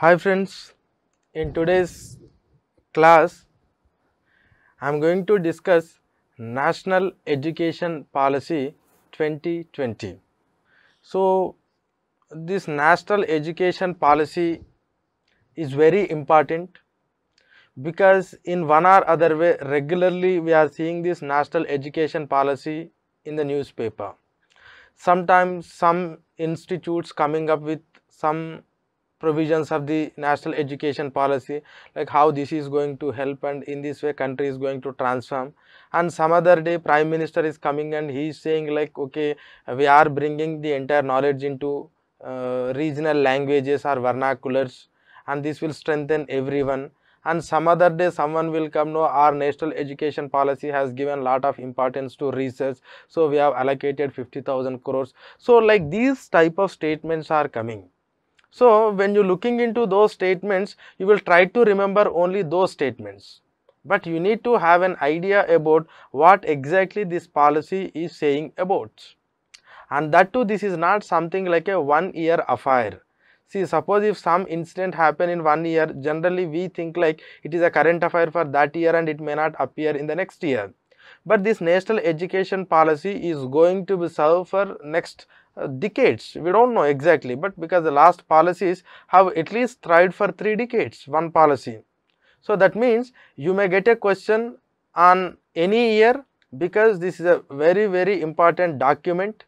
Hi friends, in today's class, I am going to discuss National Education Policy 2020. So, this National Education Policy is very important because in one or other way regularly we are seeing this National Education Policy in the newspaper. Sometimes some institutes coming up with some provisions of the national education policy like how this is going to help and in this way country is going to transform and some other day prime minister is coming and he is saying like okay we are bringing the entire knowledge into uh, regional languages or vernaculars and this will strengthen everyone and some other day someone will come no our national education policy has given lot of importance to research so we have allocated 50000 crores so like these type of statements are coming so, when you looking into those statements, you will try to remember only those statements. But you need to have an idea about what exactly this policy is saying about. And that too, this is not something like a one year affair. See, suppose if some incident happen in one year, generally we think like it is a current affair for that year and it may not appear in the next year. But this national education policy is going to be served for next uh, decades we don't know exactly but because the last policies have at least tried for three decades one policy so that means you may get a question on any year because this is a very very important document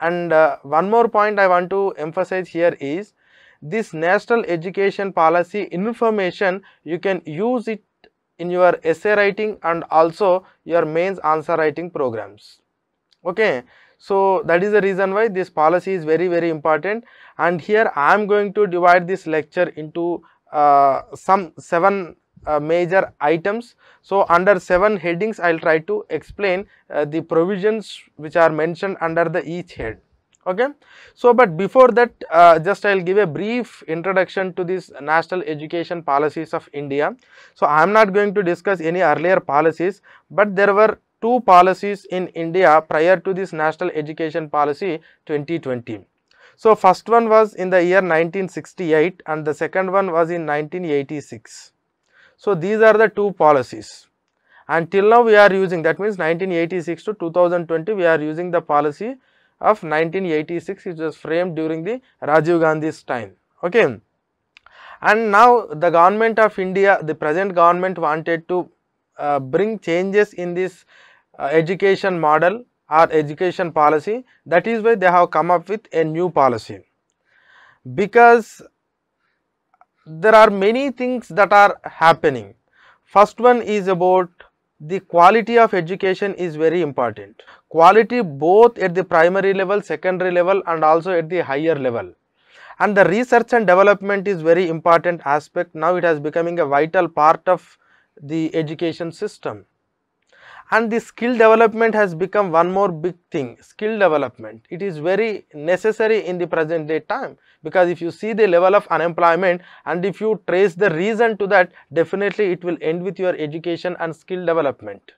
and uh, one more point i want to emphasize here is this national education policy information you can use it in your essay writing and also your mains answer writing programs okay so, that is the reason why this policy is very very important and here I am going to divide this lecture into uh, some 7 uh, major items. So, under 7 headings I will try to explain uh, the provisions which are mentioned under the each head okay so but before that uh, just i'll give a brief introduction to this national education policies of india so i'm not going to discuss any earlier policies but there were two policies in India prior to this National Education Policy 2020. So, first one was in the year 1968 and the second one was in 1986. So, these are the two policies and till now we are using that means 1986 to 2020 we are using the policy of 1986 which was framed during the Rajiv Gandhi's time. Okay. And now the government of India, the present government wanted to uh, bring changes in this uh, education model or education policy that is why they have come up with a new policy because there are many things that are happening first one is about the quality of education is very important quality both at the primary level secondary level and also at the higher level and the research and development is very important aspect now it has becoming a vital part of the education system and the skill development has become one more big thing skill development it is very necessary in the present day time because if you see the level of unemployment and if you trace the reason to that definitely it will end with your education and skill development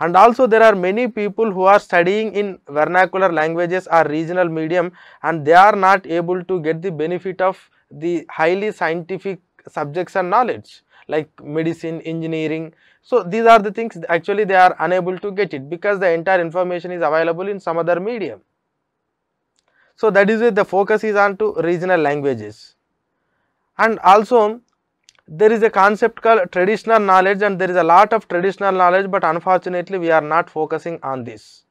and also there are many people who are studying in vernacular languages or regional medium and they are not able to get the benefit of the highly scientific subjects and knowledge like medicine engineering so these are the things actually they are unable to get it because the entire information is available in some other medium. So that is why the focus is on to regional languages. And also there is a concept called traditional knowledge and there is a lot of traditional knowledge but unfortunately we are not focusing on this.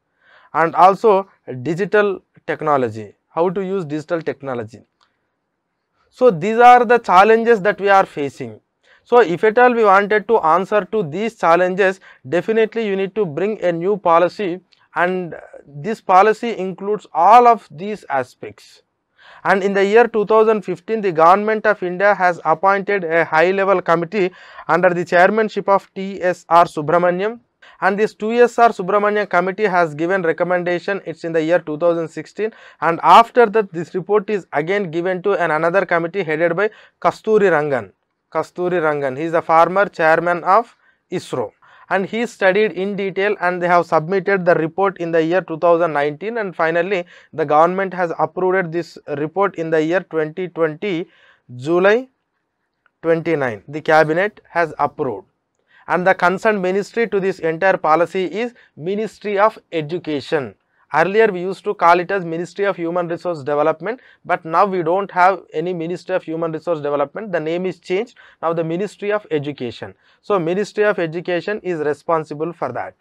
And also digital technology, how to use digital technology. So these are the challenges that we are facing so, if at all we wanted to answer to these challenges, definitely you need to bring a new policy and this policy includes all of these aspects. And in the year 2015, the government of India has appointed a high level committee under the chairmanship of T.S.R. Subramaniam and this 2SR Subramanian committee has given recommendation it's in the year 2016 and after that this report is again given to an another committee headed by Kasturi Rangan Kasturi Rangan. He is the former chairman of ISRO and he studied in detail and they have submitted the report in the year 2019 and finally the government has approved this report in the year 2020 July 29. The cabinet has approved and the concerned ministry to this entire policy is Ministry of Education. Earlier we used to call it as Ministry of Human Resource Development, but now we don't have any Ministry of Human Resource Development. The name is changed. Now the Ministry of Education. So Ministry of Education is responsible for that.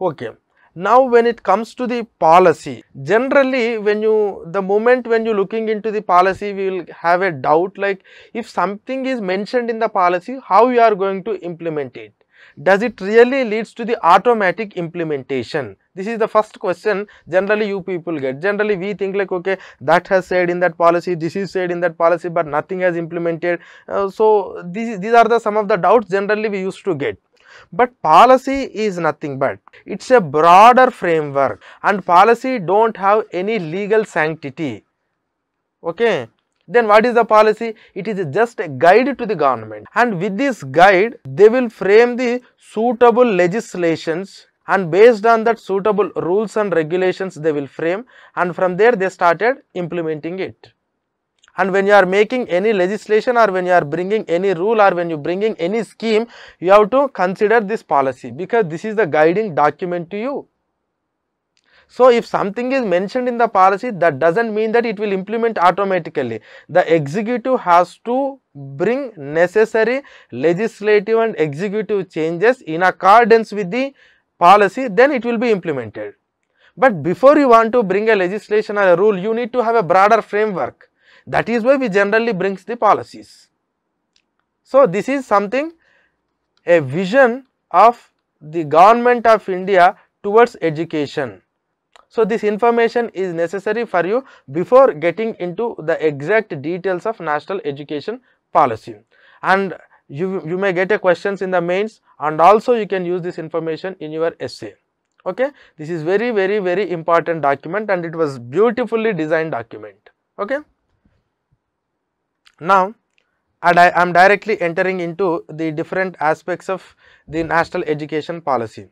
Okay. Now when it comes to the policy, generally when you, the moment when you looking into the policy, we will have a doubt like if something is mentioned in the policy, how you are going to implement it does it really leads to the automatic implementation? This is the first question generally you people get. Generally we think like okay that has said in that policy, this is said in that policy but nothing has implemented. Uh, so these these are the some of the doubts generally we used to get. But policy is nothing but it's a broader framework and policy don't have any legal sanctity. Okay, then what is the policy? It is just a guide to the government and with this guide they will frame the suitable legislations and based on that suitable rules and regulations they will frame and from there they started implementing it. And when you are making any legislation or when you are bringing any rule or when you bringing any scheme, you have to consider this policy because this is the guiding document to you. So, if something is mentioned in the policy that does not mean that it will implement automatically. The executive has to bring necessary legislative and executive changes in accordance with the policy then it will be implemented. But before you want to bring a legislation or a rule you need to have a broader framework that is why we generally brings the policies. So, this is something a vision of the government of India towards education. So, this information is necessary for you before getting into the exact details of national education policy and you, you may get a questions in the mains and also you can use this information in your essay okay this is very very very important document and it was beautifully designed document okay now and i am directly entering into the different aspects of the national education policy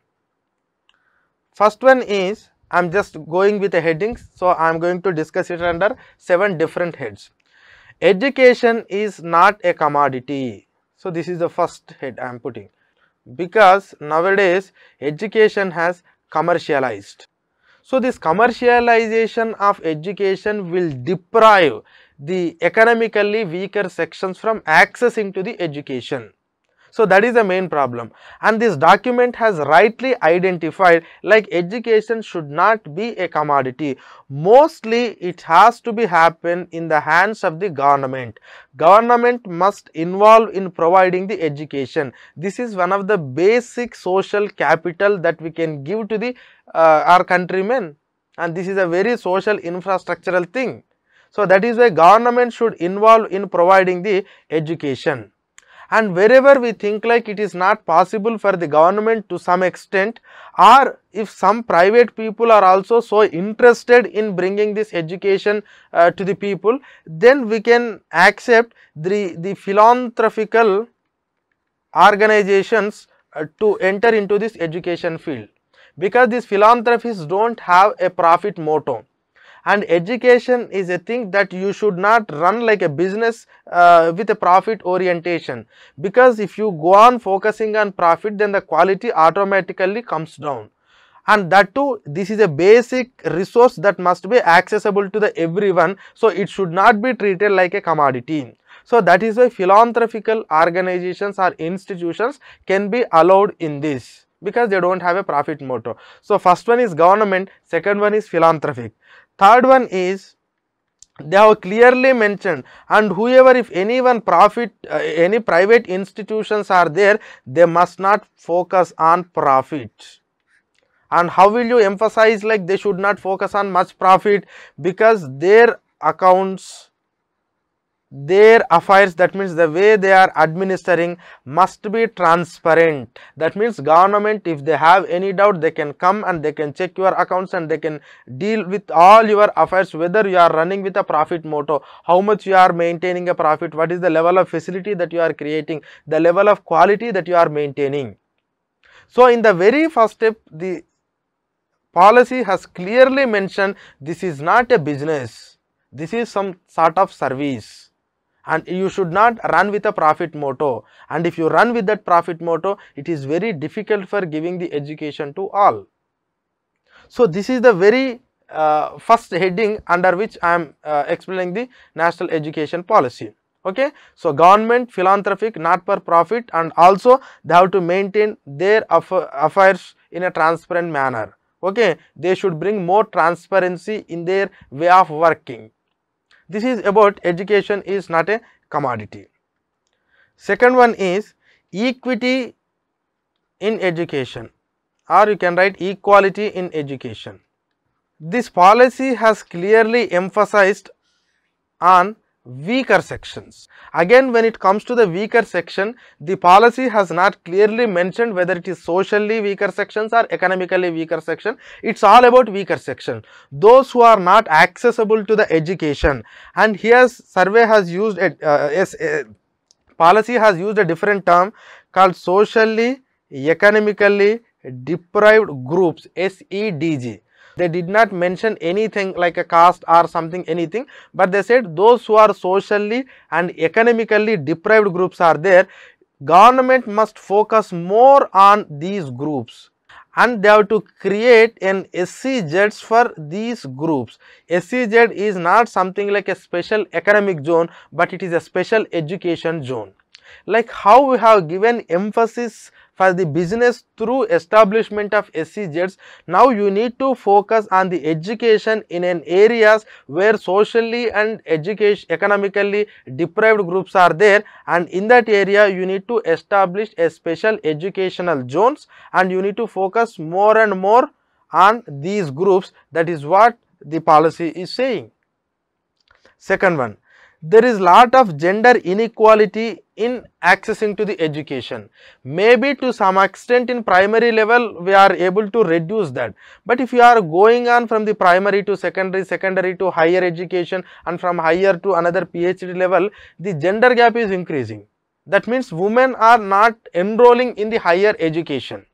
first one is I'm just going with the headings. So, I'm going to discuss it under 7 different heads. Education is not a commodity. So, this is the first head I am putting. Because nowadays, education has commercialized. So, this commercialization of education will deprive the economically weaker sections from accessing to the education. So that is the main problem and this document has rightly identified like education should not be a commodity. Mostly it has to be happen in the hands of the government. Government must involve in providing the education. This is one of the basic social capital that we can give to the uh, our countrymen and this is a very social infrastructural thing. So that is why government should involve in providing the education and wherever we think like it is not possible for the government to some extent or if some private people are also so interested in bringing this education uh, to the people then we can accept the, the philanthropical organizations uh, to enter into this education field because these philanthropists do not have a profit motto and education is a thing that you should not run like a business uh, with a profit orientation because if you go on focusing on profit then the quality automatically comes down and that too this is a basic resource that must be accessible to the everyone so it should not be treated like a commodity. So that is why philanthropical organizations or institutions can be allowed in this because they don't have a profit motive. So first one is government, second one is philanthropic. Third one is they have clearly mentioned and whoever if anyone profit uh, any private institutions are there they must not focus on profit and how will you emphasize like they should not focus on much profit because their accounts their affairs that means the way they are administering must be transparent that means government if they have any doubt they can come and they can check your accounts and they can deal with all your affairs whether you are running with a profit motto how much you are maintaining a profit what is the level of facility that you are creating the level of quality that you are maintaining so in the very first step the policy has clearly mentioned this is not a business this is some sort of service and you should not run with a profit motto and if you run with that profit motto it is very difficult for giving the education to all. So, this is the very uh, first heading under which I am uh, explaining the national education policy. Okay. So, government, philanthropic, not for profit and also they have to maintain their affairs in a transparent manner. Okay. They should bring more transparency in their way of working this is about education is not a commodity. Second one is equity in education or you can write equality in education. This policy has clearly emphasized on weaker sections. Again when it comes to the weaker section, the policy has not clearly mentioned whether it is socially weaker sections or economically weaker section. It's all about weaker section. Those who are not accessible to the education and here survey has used a, uh, yes, a policy has used a different term called socially, economically deprived groups SEDG they did not mention anything like a caste or something anything but they said those who are socially and economically deprived groups are there government must focus more on these groups and they have to create an SCZs for these groups. SCZ is not something like a special economic zone, but it is a special education zone. Like how we have given emphasis for the business through establishment of SEZs. Now you need to focus on the education in an areas where socially and education economically deprived groups are there and in that area you need to establish a special educational zones and you need to focus more and more on these groups that is what the policy is saying. Second one, there is lot of gender inequality in accessing to the education. Maybe to some extent in primary level we are able to reduce that. But if you are going on from the primary to secondary, secondary to higher education and from higher to another PhD level, the gender gap is increasing. That means women are not enrolling in the higher education.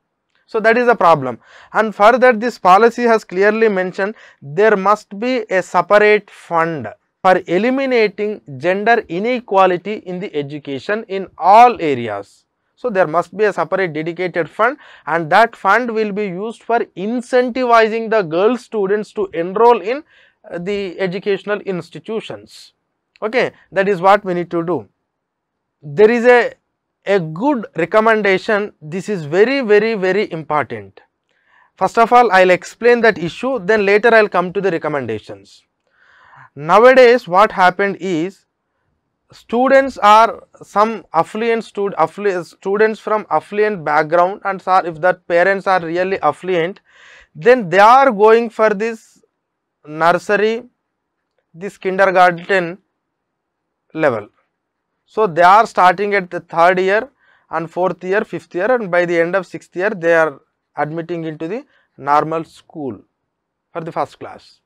So that is a problem. And further this policy has clearly mentioned there must be a separate fund for eliminating gender inequality in the education in all areas. So, there must be a separate dedicated fund and that fund will be used for incentivizing the girl students to enroll in uh, the educational institutions. Okay, that is what we need to do. There is a, a good recommendation. This is very, very, very important. First of all, I will explain that issue. Then later I will come to the recommendations. Nowadays, what happened is students are some affluent, stud, students from affluent background and if that parents are really affluent, then they are going for this nursery, this kindergarten level. So, they are starting at the third year and fourth year, fifth year and by the end of sixth year they are admitting into the normal school for the first class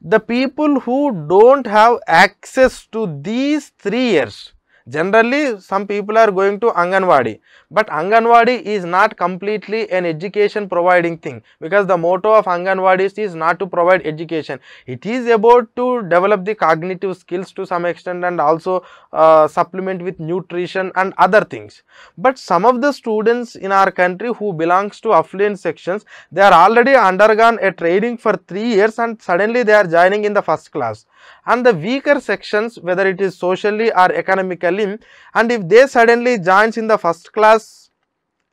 the people who don't have access to these three years Generally, some people are going to Anganwadi, but Anganwadi is not completely an education providing thing because the motto of anganwadi is not to provide education. It is about to develop the cognitive skills to some extent and also uh, supplement with nutrition and other things. But some of the students in our country who belongs to affluent sections, they are already undergone a training for three years and suddenly they are joining in the first class and the weaker sections whether it is socially or economically and if they suddenly joins in the first class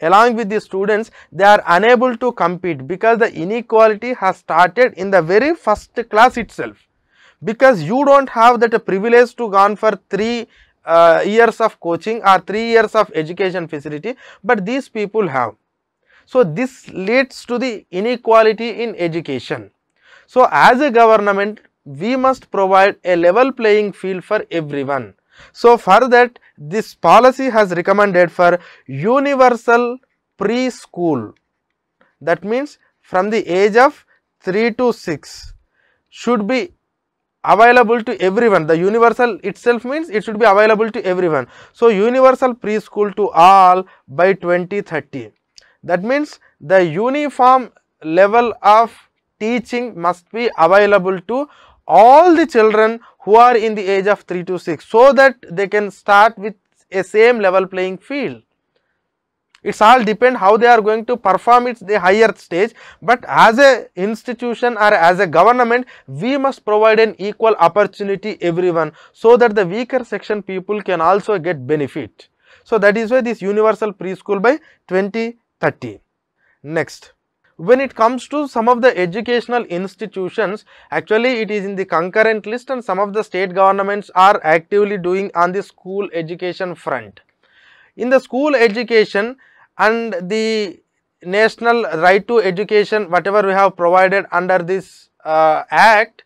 along with the students they are unable to compete because the inequality has started in the very first class itself because you don't have that privilege to gone for 3 uh, years of coaching or 3 years of education facility but these people have. So, this leads to the inequality in education. So, as a government we must provide a level playing field for everyone. So, for that this policy has recommended for universal preschool that means from the age of 3 to 6 should be available to everyone the universal itself means it should be available to everyone. So, universal preschool to all by 2030 that means the uniform level of teaching must be available to all the children who are in the age of 3 to 6 so that they can start with a same level playing field. It's all depend how they are going to perform its the higher stage but as a institution or as a government we must provide an equal opportunity everyone so that the weaker section people can also get benefit. So that is why this universal preschool by 2030. Next when it comes to some of the educational institutions actually it is in the concurrent list and some of the state governments are actively doing on the school education front in the school education and the national right to education whatever we have provided under this uh, act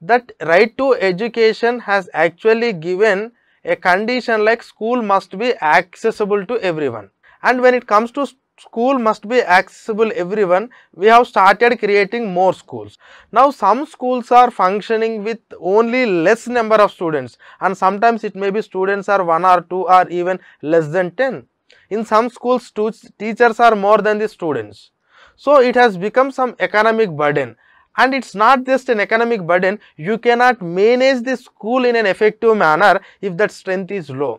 that right to education has actually given a condition like school must be accessible to everyone and when it comes to school must be accessible everyone we have started creating more schools now some schools are functioning with only less number of students and sometimes it may be students are one or two or even less than 10 in some schools teachers are more than the students so it has become some economic burden and it's not just an economic burden you cannot manage the school in an effective manner if that strength is low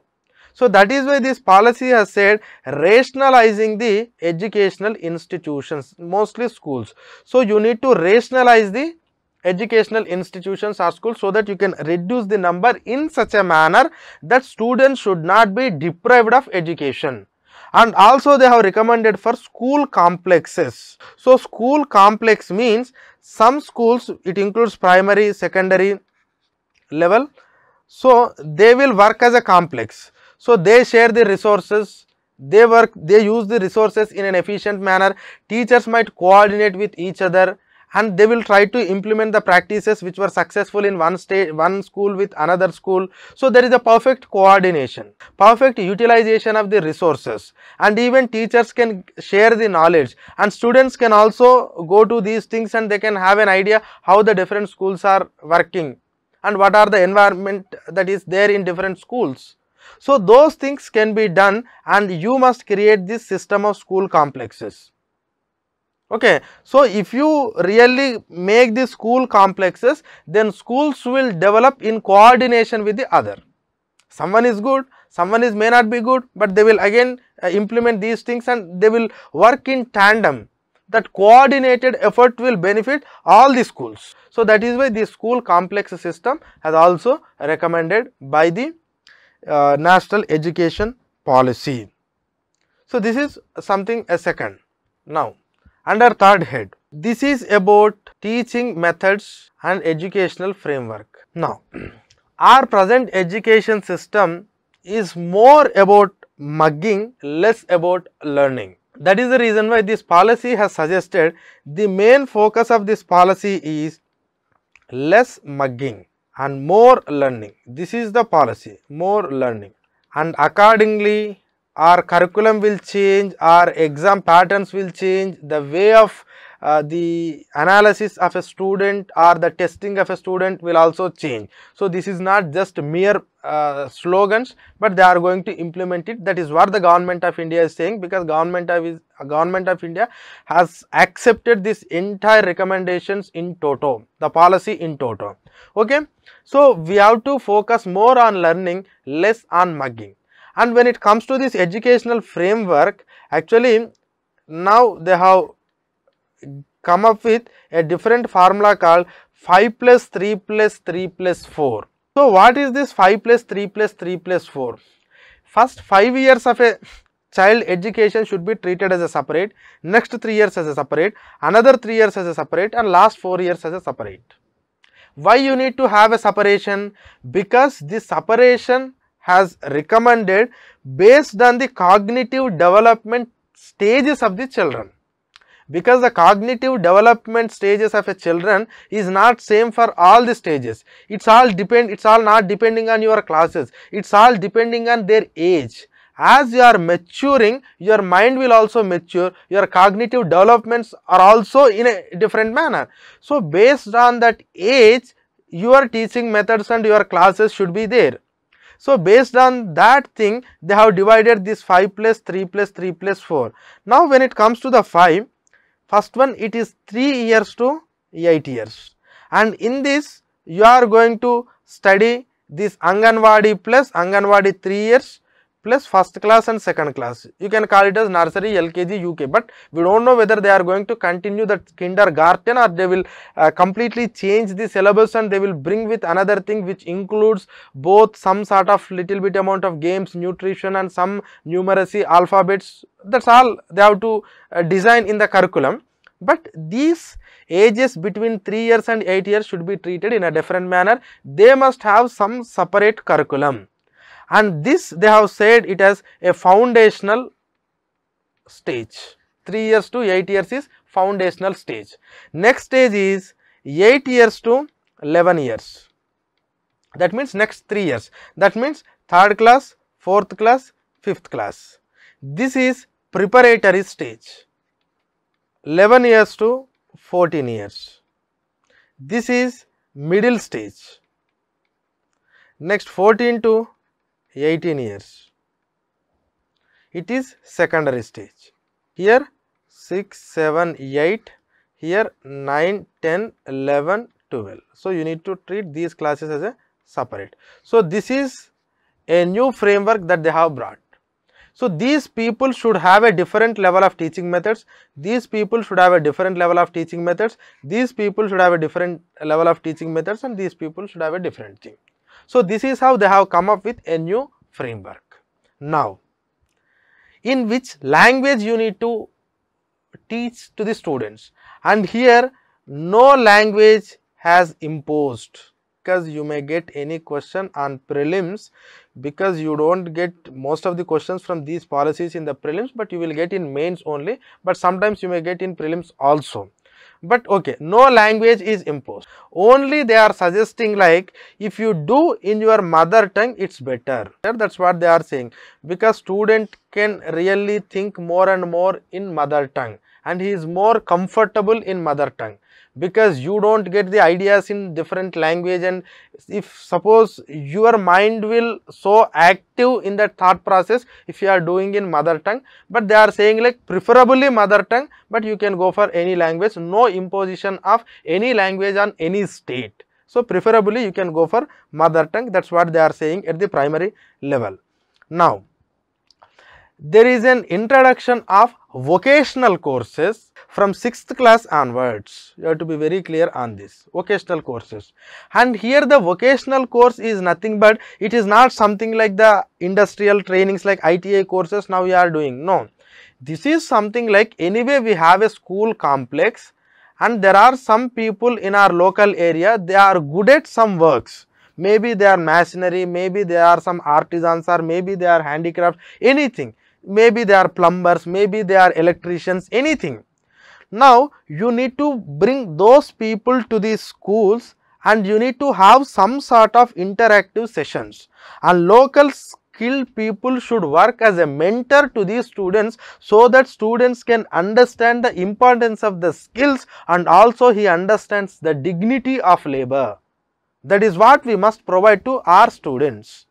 so that is why this policy has said rationalizing the educational institutions, mostly schools. So you need to rationalize the educational institutions or schools so that you can reduce the number in such a manner that students should not be deprived of education and also they have recommended for school complexes. So, school complex means some schools it includes primary, secondary level. So, they will work as a complex. So, they share the resources, they work, they use the resources in an efficient manner. Teachers might coordinate with each other and they will try to implement the practices which were successful in one state, one school with another school. So, there is a perfect coordination, perfect utilization of the resources and even teachers can share the knowledge and students can also go to these things and they can have an idea how the different schools are working and what are the environment that is there in different schools. So, those things can be done and you must create this system of school complexes. Okay. So, if you really make the school complexes, then schools will develop in coordination with the other. Someone is good, someone is may not be good, but they will again uh, implement these things and they will work in tandem that coordinated effort will benefit all the schools. So, that is why the school complex system has also recommended by the uh, national education policy. So, this is something a second. Now, under third head, this is about teaching methods and educational framework. Now, our present education system is more about mugging, less about learning. That is the reason why this policy has suggested the main focus of this policy is less mugging and more learning. This is the policy, more learning. And accordingly, our curriculum will change, our exam patterns will change, the way of uh, the analysis of a student or the testing of a student will also change. So, this is not just mere uh, slogans, but they are going to implement it. That is what the government of India is saying because government of, is, uh, government of India has accepted this entire recommendations in toto, the policy in toto. Okay. So, we have to focus more on learning, less on mugging. And when it comes to this educational framework, actually now they have come up with a different formula called 5 plus 3 plus 3 plus 4. So, what is this 5 plus 3 plus 3 plus 4? First 5 years of a child education should be treated as a separate, next 3 years as a separate, another 3 years as a separate and last 4 years as a separate. Why you need to have a separation? Because this separation has recommended based on the cognitive development stages of the children because the cognitive development stages of a children is not same for all the stages it's all depend it's all not depending on your classes it's all depending on their age as you are maturing your mind will also mature your cognitive developments are also in a different manner so based on that age your teaching methods and your classes should be there so based on that thing, they have divided this 5 plus 3 plus 3 plus 4. Now when it comes to the 5, first one it is 3 years to 8 years and in this you are going to study this Anganwadi plus Anganwadi 3 years plus first class and second class. You can call it as nursery, LKG, UK. But we don't know whether they are going to continue the kindergarten or they will uh, completely change the syllabus and they will bring with another thing which includes both some sort of little bit amount of games, nutrition and some numeracy, alphabets. That's all they have to uh, design in the curriculum. But these ages between 3 years and 8 years should be treated in a different manner. They must have some separate curriculum and this they have said it as a foundational stage 3 years to 8 years is foundational stage. Next stage is 8 years to 11 years that means next 3 years that means third class, fourth class, fifth class. This is preparatory stage 11 years to 14 years. This is middle stage. Next 14 to 18 years. It is secondary stage. Here 6, 7, 8, here 9, 10, 11, 12. So, you need to treat these classes as a separate. So, this is a new framework that they have brought. So, these people should have a different level of teaching methods, these people should have a different level of teaching methods, these people should have a different level of teaching methods and these people should have a different thing. So, this is how they have come up with a new framework. Now, in which language you need to teach to the students and here no language has imposed because you may get any question on prelims because you don't get most of the questions from these policies in the prelims but you will get in mains only but sometimes you may get in prelims also but okay no language is imposed only they are suggesting like if you do in your mother tongue it's better that's what they are saying because student can really think more and more in mother tongue and he is more comfortable in mother tongue because you don't get the ideas in different language and if suppose your mind will so active in that thought process if you are doing in mother tongue but they are saying like preferably mother tongue but you can go for any language no imposition of any language on any state so preferably you can go for mother tongue that's what they are saying at the primary level now there is an introduction of vocational courses from 6th class onwards. You have to be very clear on this. Vocational courses. And here the vocational course is nothing but it is not something like the industrial trainings like ITA courses now we are doing. No. This is something like anyway we have a school complex and there are some people in our local area they are good at some works maybe they are masonry, maybe they are some artisans or maybe they are handicrafts, anything. Maybe they are plumbers, maybe they are electricians, anything. Now, you need to bring those people to the schools and you need to have some sort of interactive sessions and local skilled people should work as a mentor to these students so that students can understand the importance of the skills and also he understands the dignity of labor. That is what we must provide to our students.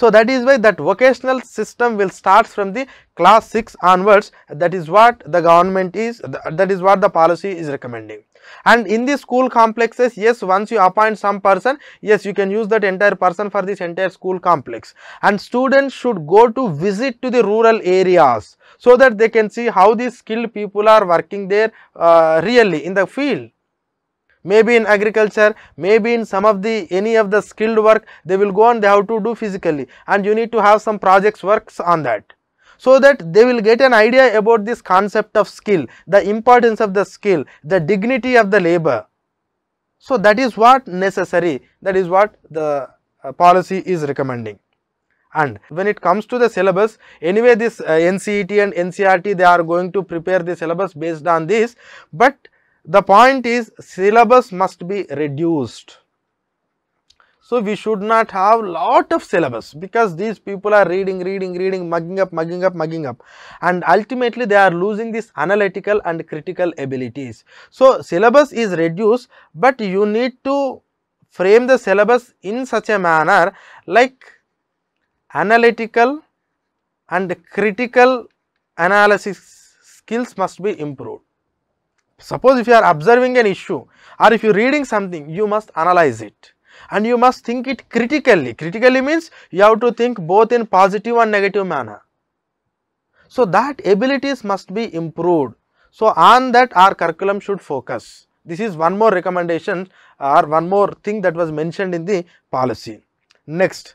So, that is why that vocational system will start from the class 6 onwards that is what the government is that is what the policy is recommending. And in the school complexes yes once you appoint some person yes you can use that entire person for this entire school complex and students should go to visit to the rural areas so that they can see how these skilled people are working there uh, really in the field maybe in agriculture, maybe in some of the any of the skilled work they will go and they have to do physically and you need to have some projects works on that. So that they will get an idea about this concept of skill, the importance of the skill, the dignity of the labor. So that is what necessary, that is what the uh, policy is recommending and when it comes to the syllabus anyway this uh, NCET and NCRT they are going to prepare the syllabus based on this but the point is syllabus must be reduced. So, we should not have lot of syllabus because these people are reading, reading, reading, mugging up, mugging up, mugging up and ultimately they are losing this analytical and critical abilities. So, syllabus is reduced but you need to frame the syllabus in such a manner like analytical and critical analysis skills must be improved. Suppose if you are observing an issue or if you are reading something, you must analyze it and you must think it critically. Critically means you have to think both in positive and negative manner. So that abilities must be improved. So on that our curriculum should focus. This is one more recommendation or one more thing that was mentioned in the policy. Next,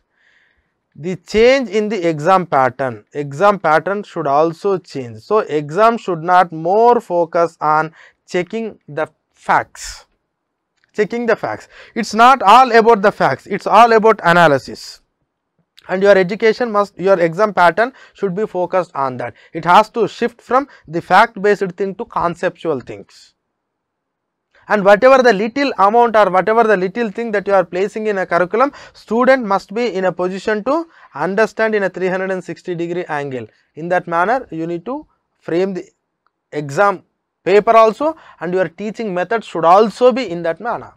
the change in the exam pattern. Exam pattern should also change. So exam should not more focus on checking the facts checking the facts it's not all about the facts it's all about analysis and your education must your exam pattern should be focused on that it has to shift from the fact based thing to conceptual things and whatever the little amount or whatever the little thing that you are placing in a curriculum student must be in a position to understand in a 360 degree angle in that manner you need to frame the exam paper also and your teaching method should also be in that manner.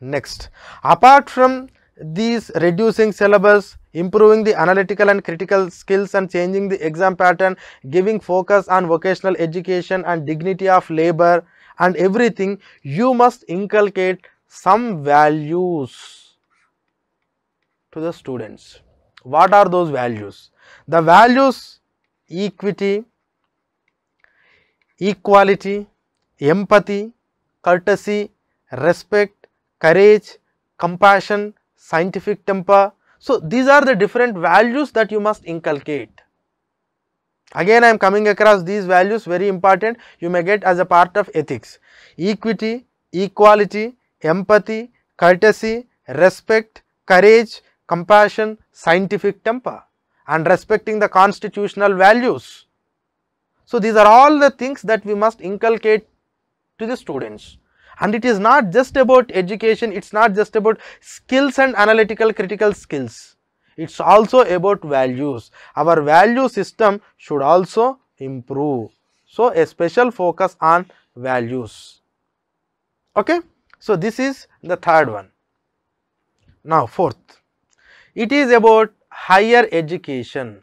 Next, apart from these reducing syllabus, improving the analytical and critical skills and changing the exam pattern, giving focus on vocational education and dignity of labor and everything, you must inculcate some values to the students. What are those values? The values equity, equality, empathy, courtesy, respect, courage, compassion, scientific temper. So, these are the different values that you must inculcate. Again, I am coming across these values very important you may get as a part of ethics. Equity, equality, empathy, courtesy, respect, courage, compassion, scientific temper and respecting the constitutional values. So, these are all the things that we must inculcate to the students and it is not just about education, it is not just about skills and analytical critical skills, it is also about values. Our value system should also improve. So, a special focus on values. Okay? So, this is the third one. Now, fourth, it is about higher education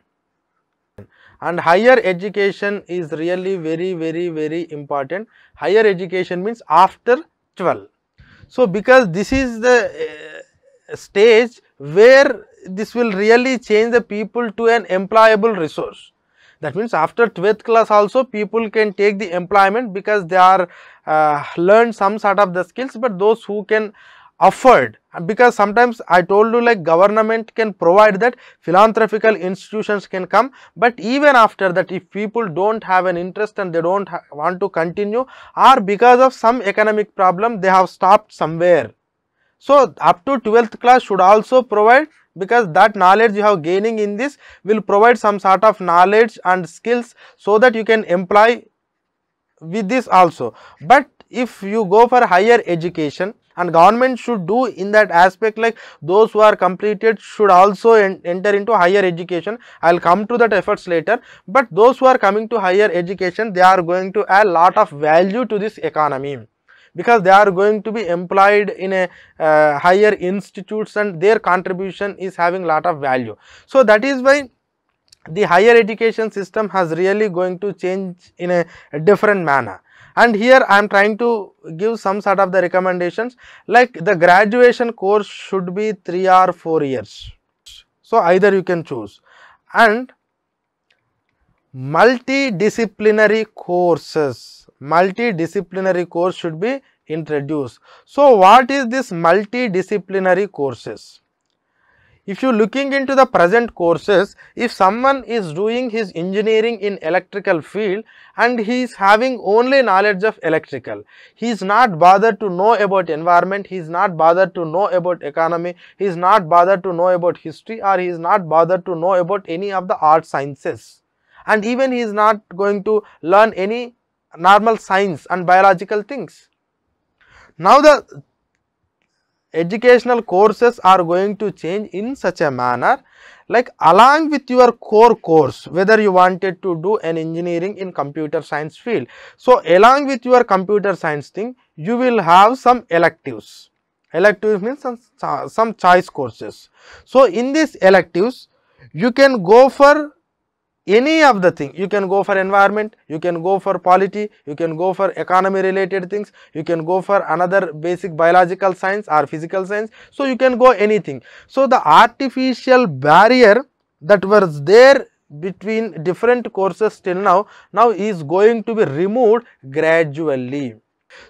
and higher education is really very very very important higher education means after 12 so because this is the uh, stage where this will really change the people to an employable resource that means after 12th class also people can take the employment because they are uh, learned some sort of the skills but those who can offered because sometimes I told you like government can provide that philanthropical institutions can come but even after that if people don't have an interest and they don't want to continue or because of some economic problem they have stopped somewhere. So up to 12th class should also provide because that knowledge you have gaining in this will provide some sort of knowledge and skills so that you can employ with this also. But if you go for higher education and government should do in that aspect like those who are completed should also en enter into higher education i will come to that efforts later but those who are coming to higher education they are going to add lot of value to this economy because they are going to be employed in a uh, higher institutes and their contribution is having lot of value. So, that is why the higher education system has really going to change in a different manner and here I am trying to give some sort of the recommendations like the graduation course should be 3 or 4 years. So, either you can choose and multidisciplinary courses, multidisciplinary course should be introduced. So, what is this multidisciplinary courses? if you looking into the present courses, if someone is doing his engineering in electrical field and he is having only knowledge of electrical, he is not bothered to know about environment, he is not bothered to know about economy, he is not bothered to know about history or he is not bothered to know about any of the art sciences. And even he is not going to learn any normal science and biological things. Now the educational courses are going to change in such a manner like along with your core course whether you wanted to do an engineering in computer science field so along with your computer science thing you will have some electives electives means some, some choice courses so in these electives you can go for any of the thing you can go for environment you can go for polity you can go for economy related things you can go for another basic biological science or physical science so you can go anything so the artificial barrier that was there between different courses till now now is going to be removed gradually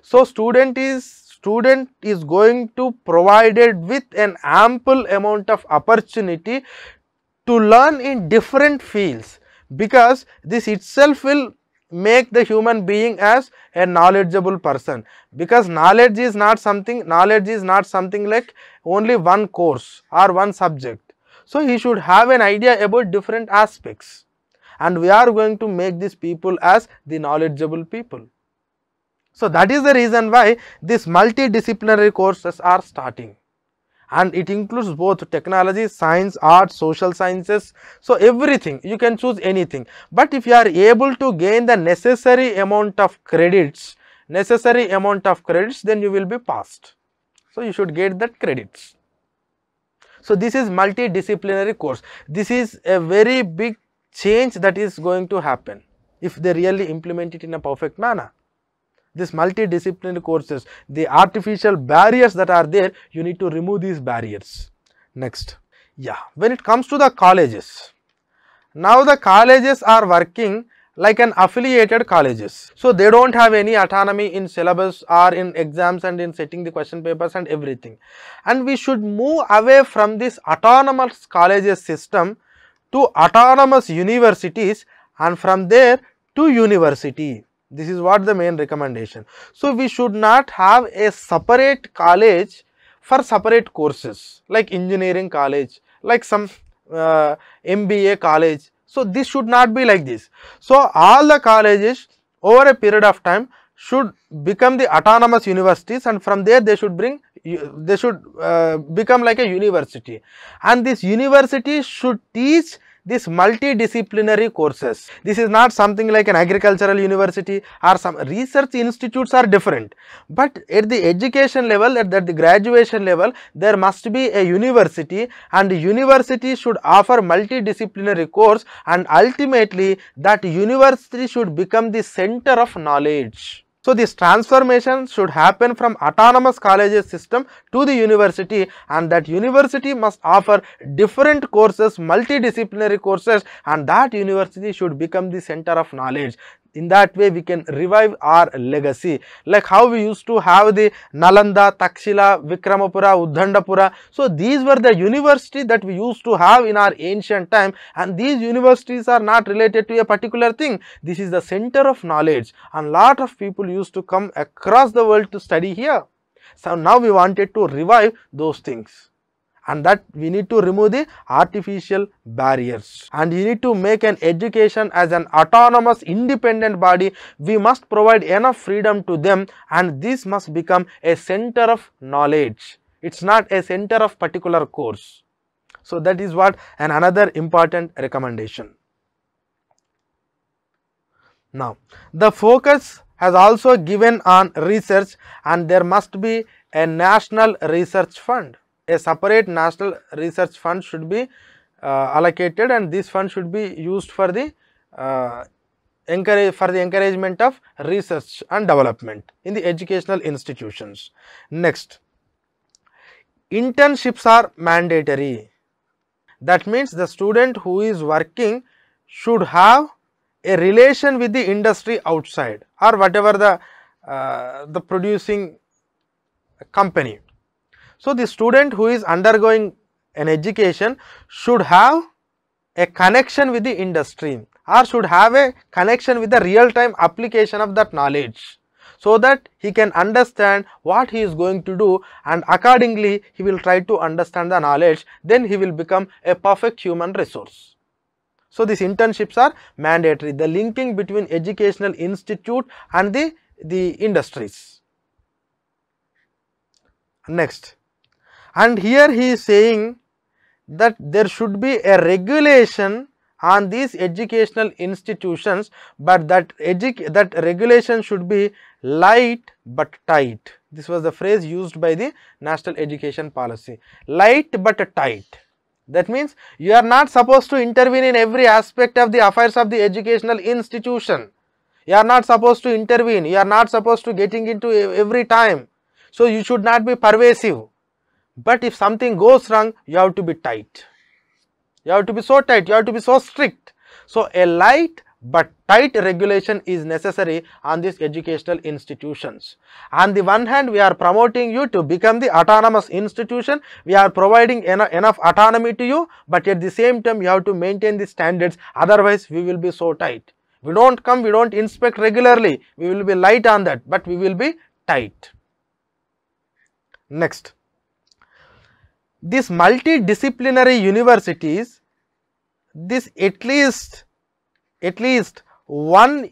so student is student is going to provided with an ample amount of opportunity to learn in different fields because this itself will make the human being as a knowledgeable person because knowledge is not something knowledge is not something like only one course or one subject so he should have an idea about different aspects and we are going to make these people as the knowledgeable people so that is the reason why these multidisciplinary courses are starting and it includes both technology science art social sciences so everything you can choose anything but if you are able to gain the necessary amount of credits necessary amount of credits then you will be passed so you should get that credits so this is multidisciplinary course this is a very big change that is going to happen if they really implement it in a perfect manner this multidisciplinary courses, the artificial barriers that are there, you need to remove these barriers. Next, yeah, when it comes to the colleges, now the colleges are working like an affiliated colleges. So they don't have any autonomy in syllabus or in exams and in setting the question papers and everything. And we should move away from this autonomous colleges system to autonomous universities and from there to university. This is what the main recommendation. So, we should not have a separate college for separate courses like engineering college, like some uh, MBA college. So, this should not be like this. So, all the colleges over a period of time should become the autonomous universities and from there they should bring they should uh, become like a university and this university should teach these multidisciplinary courses. This is not something like an agricultural university or some research institutes are different. But at the education level, at the graduation level, there must be a university and university should offer multidisciplinary course and ultimately that university should become the center of knowledge. So this transformation should happen from autonomous colleges system to the university and that university must offer different courses, multidisciplinary courses and that university should become the center of knowledge in that way we can revive our legacy like how we used to have the Nalanda, Takshila, Vikramapura, Uddhandapura. So these were the universities that we used to have in our ancient time and these universities are not related to a particular thing. This is the center of knowledge and lot of people used to come across the world to study here. So now we wanted to revive those things and that we need to remove the artificial barriers and you need to make an education as an autonomous independent body we must provide enough freedom to them and this must become a center of knowledge it's not a center of particular course so that is what and another important recommendation now the focus has also given on research and there must be a national research fund a separate national research fund should be uh, allocated and this fund should be used for the uh, encourage for the encouragement of research and development in the educational institutions. Next, internships are mandatory. That means the student who is working should have a relation with the industry outside or whatever the uh, the producing company so, the student who is undergoing an education should have a connection with the industry or should have a connection with the real time application of that knowledge so that he can understand what he is going to do and accordingly he will try to understand the knowledge then he will become a perfect human resource. So, these internships are mandatory the linking between educational institute and the, the industries. Next and here he is saying that there should be a regulation on these educational institutions but that that regulation should be light but tight this was the phrase used by the national education policy light but tight that means you are not supposed to intervene in every aspect of the affairs of the educational institution you are not supposed to intervene you are not supposed to getting into every time so you should not be pervasive but if something goes wrong, you have to be tight. You have to be so tight, you have to be so strict. So, a light but tight regulation is necessary on these educational institutions. On the one hand, we are promoting you to become the autonomous institution, we are providing en enough autonomy to you, but at the same time, you have to maintain the standards, otherwise we will be so tight. We don't come, we don't inspect regularly, we will be light on that, but we will be tight. Next this multidisciplinary universities, this at least, at least one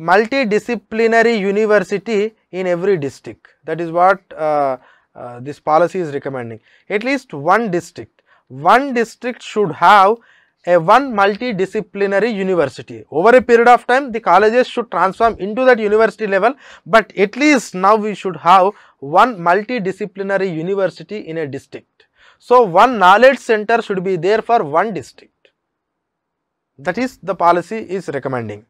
multidisciplinary university in every district. That is what uh, uh, this policy is recommending. At least one district. One district should have a one multidisciplinary university. Over a period of time, the colleges should transform into that university level, but at least now we should have one multidisciplinary university in a district. So, one knowledge center should be there for one district. That is the policy is recommending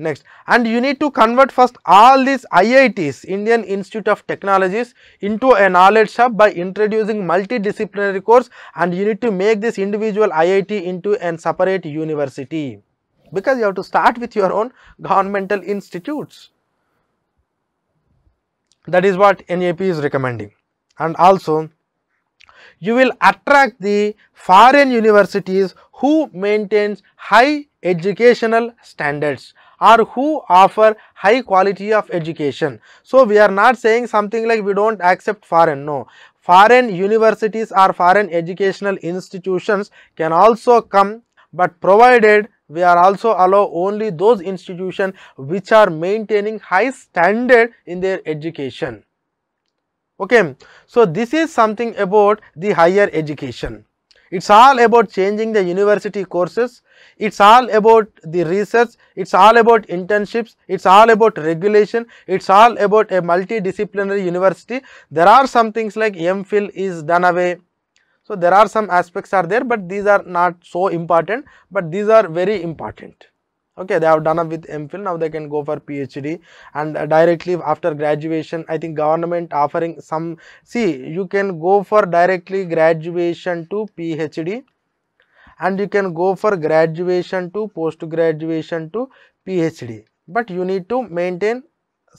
next and you need to convert first all these IITs Indian Institute of Technologies into a knowledge hub by introducing multidisciplinary course and you need to make this individual IIT into a separate university because you have to start with your own governmental institutes. That is what NAP is recommending and also you will attract the foreign universities who maintains high educational standards or who offer high quality of education. So, we are not saying something like we don't accept foreign, no. Foreign universities or foreign educational institutions can also come but provided we are also allow only those institutions which are maintaining high standard in their education. Okay. So, this is something about the higher education. It is all about changing the university courses, it is all about the research, it is all about internships, it is all about regulation, it is all about a multidisciplinary university. There are some things like MPhil is done away. So, there are some aspects are there, but these are not so important, but these are very important okay they have done up with mphil now they can go for phd and uh, directly after graduation i think government offering some see you can go for directly graduation to phd and you can go for graduation to post graduation to phd but you need to maintain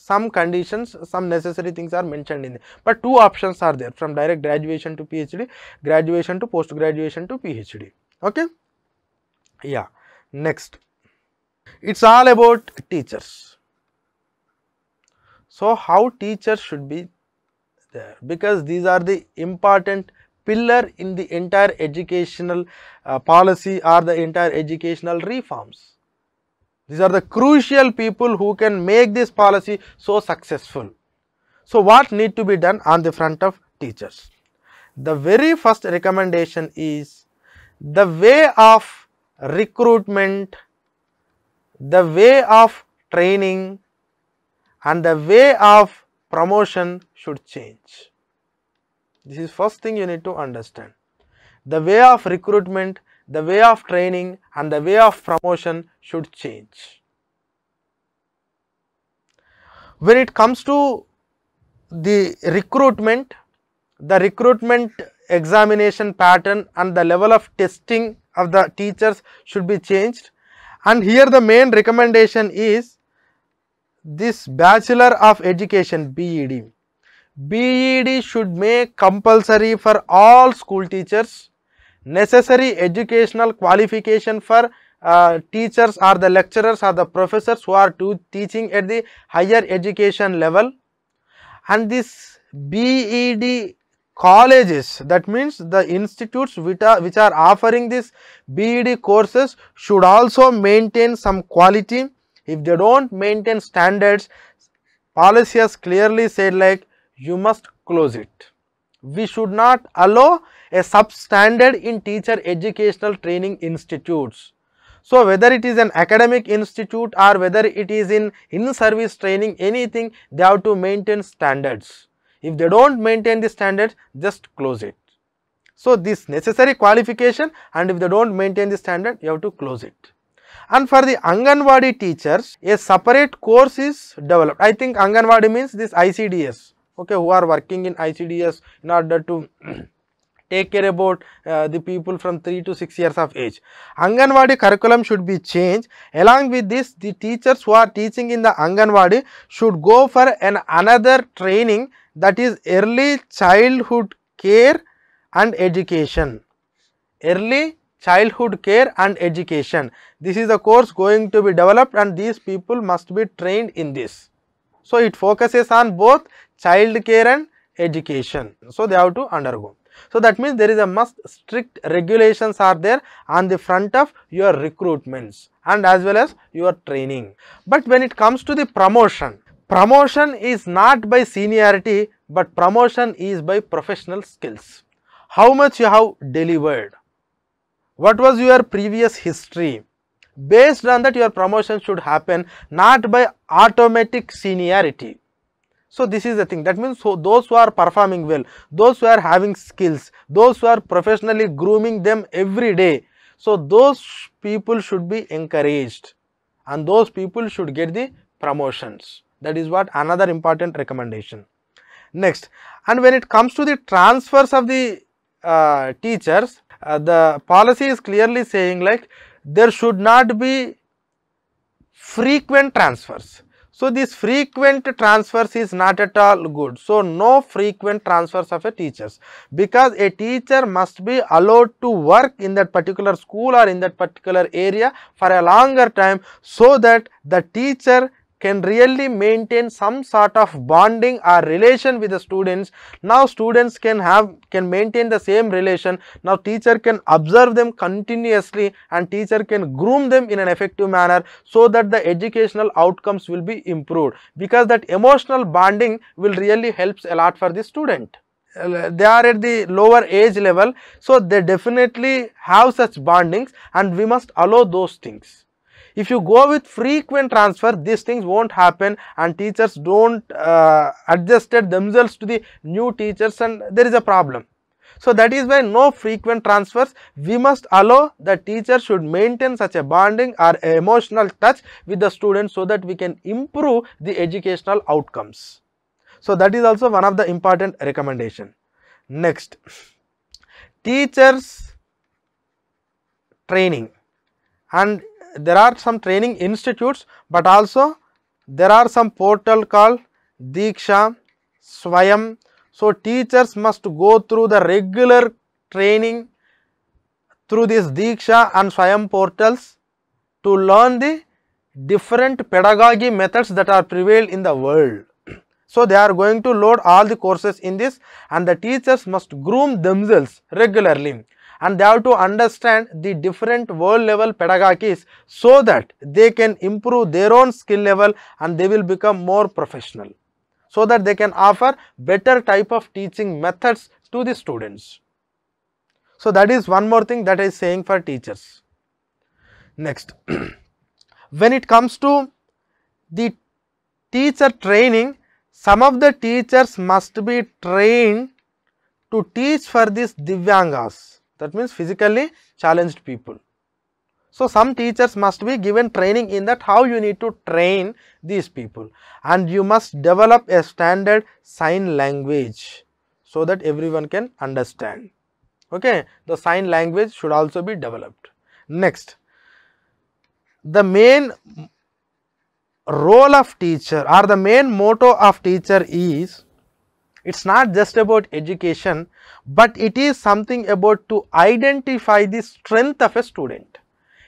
some conditions some necessary things are mentioned in it. but two options are there from direct graduation to phd graduation to post graduation to phd okay yeah next it is all about teachers. So, how teachers should be there because these are the important pillar in the entire educational uh, policy or the entire educational reforms. These are the crucial people who can make this policy so successful. So, what need to be done on the front of teachers? The very first recommendation is the way of recruitment the way of training and the way of promotion should change. This is first thing you need to understand. The way of recruitment, the way of training and the way of promotion should change. When it comes to the recruitment, the recruitment examination pattern and the level of testing of the teachers should be changed and here the main recommendation is this Bachelor of Education BED. BED should make compulsory for all school teachers necessary educational qualification for uh, teachers or the lecturers or the professors who are teaching at the higher education level and this BED colleges that means the institutes which are, which are offering this BEd courses should also maintain some quality. If they don't maintain standards, policy has clearly said like you must close it. We should not allow a substandard in teacher educational training institutes. So, whether it is an academic institute or whether it is in in-service training anything they have to maintain standards. If they do not maintain the standard, just close it. So, this necessary qualification and if they do not maintain the standard, you have to close it. And for the Anganwadi teachers, a separate course is developed. I think Anganwadi means this ICDS, okay, who are working in ICDS in order to take care about uh, the people from 3 to 6 years of age. Anganwadi curriculum should be changed. Along with this, the teachers who are teaching in the Anganwadi should go for an another training that is early childhood care and education. Early childhood care and education. This is the course going to be developed and these people must be trained in this. So, it focuses on both child care and education. So, they have to undergo. So, that means there is a must strict regulations are there on the front of your recruitments and as well as your training. But when it comes to the promotion, Promotion is not by seniority, but promotion is by professional skills. How much you have delivered? What was your previous history? Based on that, your promotion should happen not by automatic seniority. So, this is the thing that means so those who are performing well, those who are having skills, those who are professionally grooming them every day. So, those people should be encouraged and those people should get the promotions. That is what another important recommendation. Next, and when it comes to the transfers of the uh, teachers, uh, the policy is clearly saying like there should not be frequent transfers. So, this frequent transfers is not at all good. So, no frequent transfers of a teachers because a teacher must be allowed to work in that particular school or in that particular area for a longer time so that the teacher can really maintain some sort of bonding or relation with the students. Now students can have can maintain the same relation. Now teacher can observe them continuously and teacher can groom them in an effective manner so that the educational outcomes will be improved because that emotional bonding will really helps a lot for the student uh, they are at the lower age level so they definitely have such bondings and we must allow those things if you go with frequent transfer, these things won't happen and teachers don't uh, adjusted themselves to the new teachers and there is a problem. So that is why no frequent transfers. We must allow the teacher should maintain such a bonding or emotional touch with the students so that we can improve the educational outcomes. So that is also one of the important recommendation. Next, teachers training and there are some training institutes, but also there are some portal called Diksha, Swayam. So, teachers must go through the regular training through these Diksha and Swayam portals to learn the different pedagogy methods that are prevailed in the world. So, they are going to load all the courses in this and the teachers must groom themselves regularly and they have to understand the different world level pedagogies so that they can improve their own skill level and they will become more professional so that they can offer better type of teaching methods to the students. So, that is one more thing that I is saying for teachers. Next, when it comes to the teacher training, some of the teachers must be trained to teach for these divyangas that means physically challenged people. So, some teachers must be given training in that how you need to train these people and you must develop a standard sign language so that everyone can understand. Okay, the sign language should also be developed. Next, the main role of teacher or the main motto of teacher is it's not just about education but it is something about to identify the strength of a student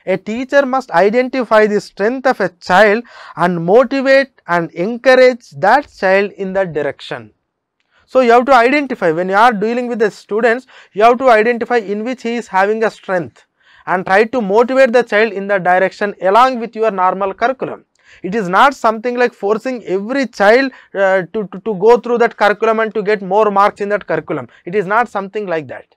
a teacher must identify the strength of a child and motivate and encourage that child in that direction so you have to identify when you are dealing with the students you have to identify in which he is having a strength and try to motivate the child in the direction along with your normal curriculum it is not something like forcing every child uh, to, to, to go through that curriculum and to get more marks in that curriculum. It is not something like that.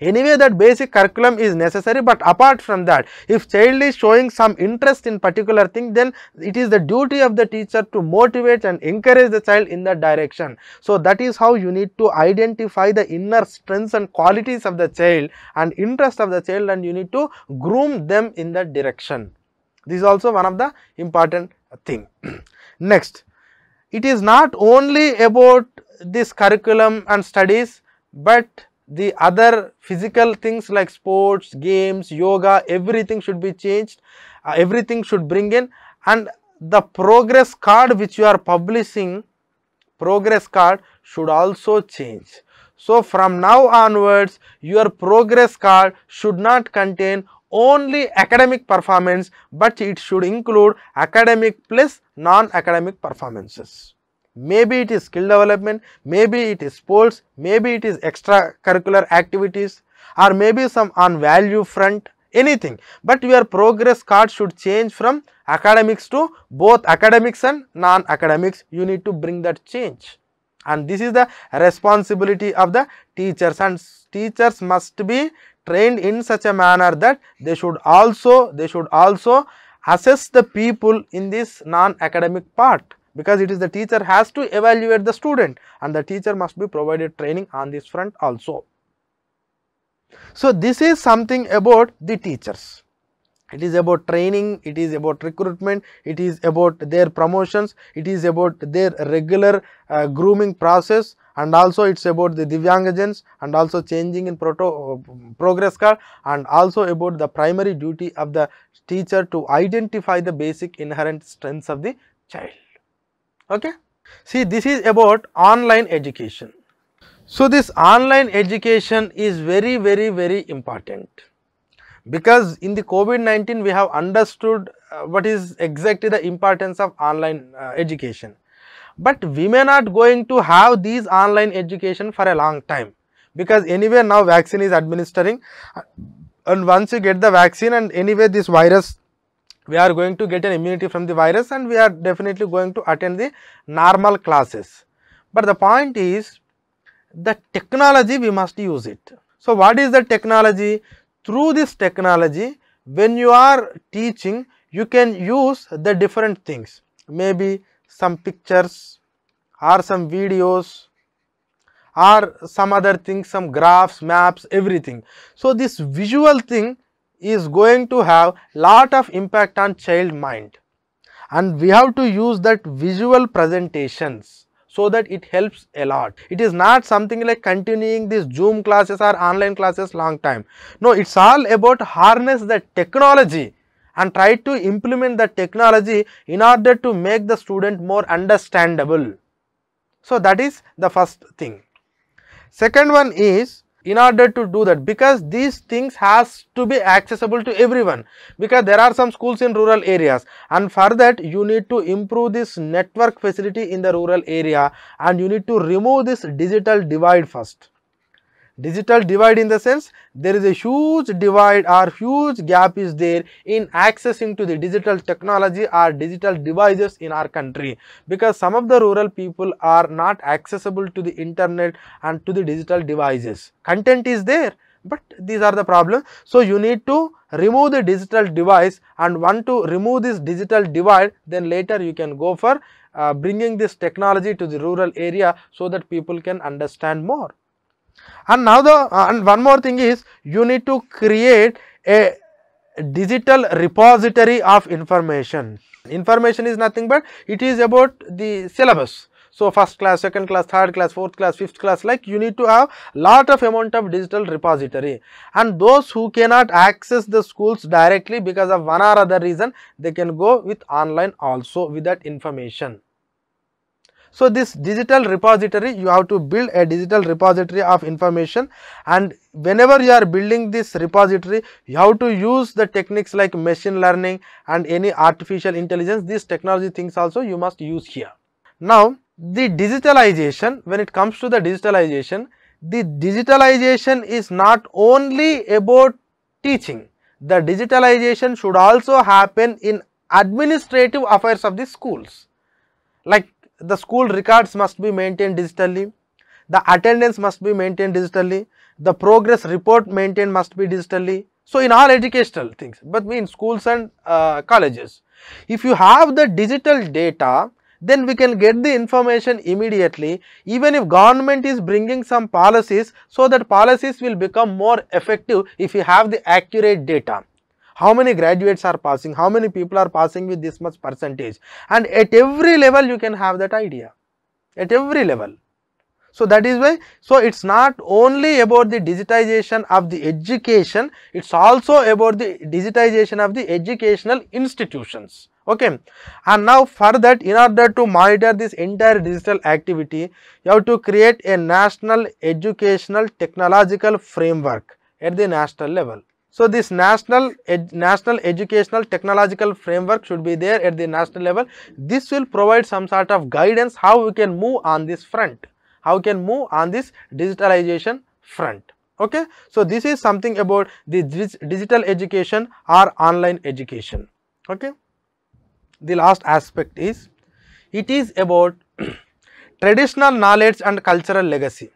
Anyway, that basic curriculum is necessary, but apart from that, if child is showing some interest in particular thing, then it is the duty of the teacher to motivate and encourage the child in that direction. So, that is how you need to identify the inner strengths and qualities of the child and interest of the child and you need to groom them in that direction. This is also one of the important thing. Next, it is not only about this curriculum and studies, but the other physical things like sports, games, yoga, everything should be changed, uh, everything should bring in and the progress card which you are publishing, progress card should also change. So, from now onwards, your progress card should not contain only academic performance but it should include academic plus non-academic performances. Maybe it is skill development, maybe it is sports, maybe it is extracurricular activities or maybe some on value front anything but your progress card should change from academics to both academics and non-academics you need to bring that change and this is the responsibility of the teachers and teachers must be trained in such a manner that they should also they should also assess the people in this non-academic part because it is the teacher has to evaluate the student and the teacher must be provided training on this front also. So, this is something about the teachers. It is about training, it is about recruitment, it is about their promotions, it is about their regular uh, grooming process and also it is about the Divyangajans and also changing in proto uh, progress card and also about the primary duty of the teacher to identify the basic inherent strengths of the child. Okay. See this is about online education. So, this online education is very very very important because in the COVID-19 we have understood uh, what is exactly the importance of online uh, education. But we may not going to have these online education for a long time because anyway now vaccine is administering and once you get the vaccine and anyway this virus we are going to get an immunity from the virus and we are definitely going to attend the normal classes. But the point is the technology we must use it. So, what is the technology? Through this technology when you are teaching you can use the different things maybe some pictures or some videos or some other things, some graphs, maps, everything. So this visual thing is going to have lot of impact on child mind and we have to use that visual presentations so that it helps a lot. It is not something like continuing these Zoom classes or online classes long time. No, it's all about harness the technology and try to implement the technology in order to make the student more understandable. So, that is the first thing. Second one is in order to do that because these things has to be accessible to everyone because there are some schools in rural areas and for that you need to improve this network facility in the rural area and you need to remove this digital divide first digital divide in the sense there is a huge divide or huge gap is there in accessing to the digital technology or digital devices in our country because some of the rural people are not accessible to the internet and to the digital devices content is there but these are the problems so you need to remove the digital device and want to remove this digital divide then later you can go for uh, bringing this technology to the rural area so that people can understand more and now the uh, and one more thing is you need to create a digital repository of information information is nothing but it is about the syllabus so first class second class third class fourth class fifth class like you need to have lot of amount of digital repository and those who cannot access the schools directly because of one or other reason they can go with online also with that information so this digital repository, you have to build a digital repository of information and whenever you are building this repository, you have to use the techniques like machine learning and any artificial intelligence, these technology things also you must use here. Now the digitalization, when it comes to the digitalization, the digitalization is not only about teaching, the digitalization should also happen in administrative affairs of the schools. Like the school records must be maintained digitally, the attendance must be maintained digitally, the progress report maintained must be digitally. So, in all educational things, but in schools and uh, colleges, if you have the digital data, then we can get the information immediately even if government is bringing some policies so that policies will become more effective if you have the accurate data how many graduates are passing, how many people are passing with this much percentage and at every level you can have that idea, at every level. So, that is why, so it is not only about the digitization of the education, it is also about the digitization of the educational institutions. Okay. And now for that, in order to monitor this entire digital activity, you have to create a national educational technological framework at the national level. So, this national, ed, national educational technological framework should be there at the national level. This will provide some sort of guidance how we can move on this front, how we can move on this digitalization front. Okay. So, this is something about the digital education or online education. Okay. The last aspect is, it is about traditional knowledge and cultural legacy.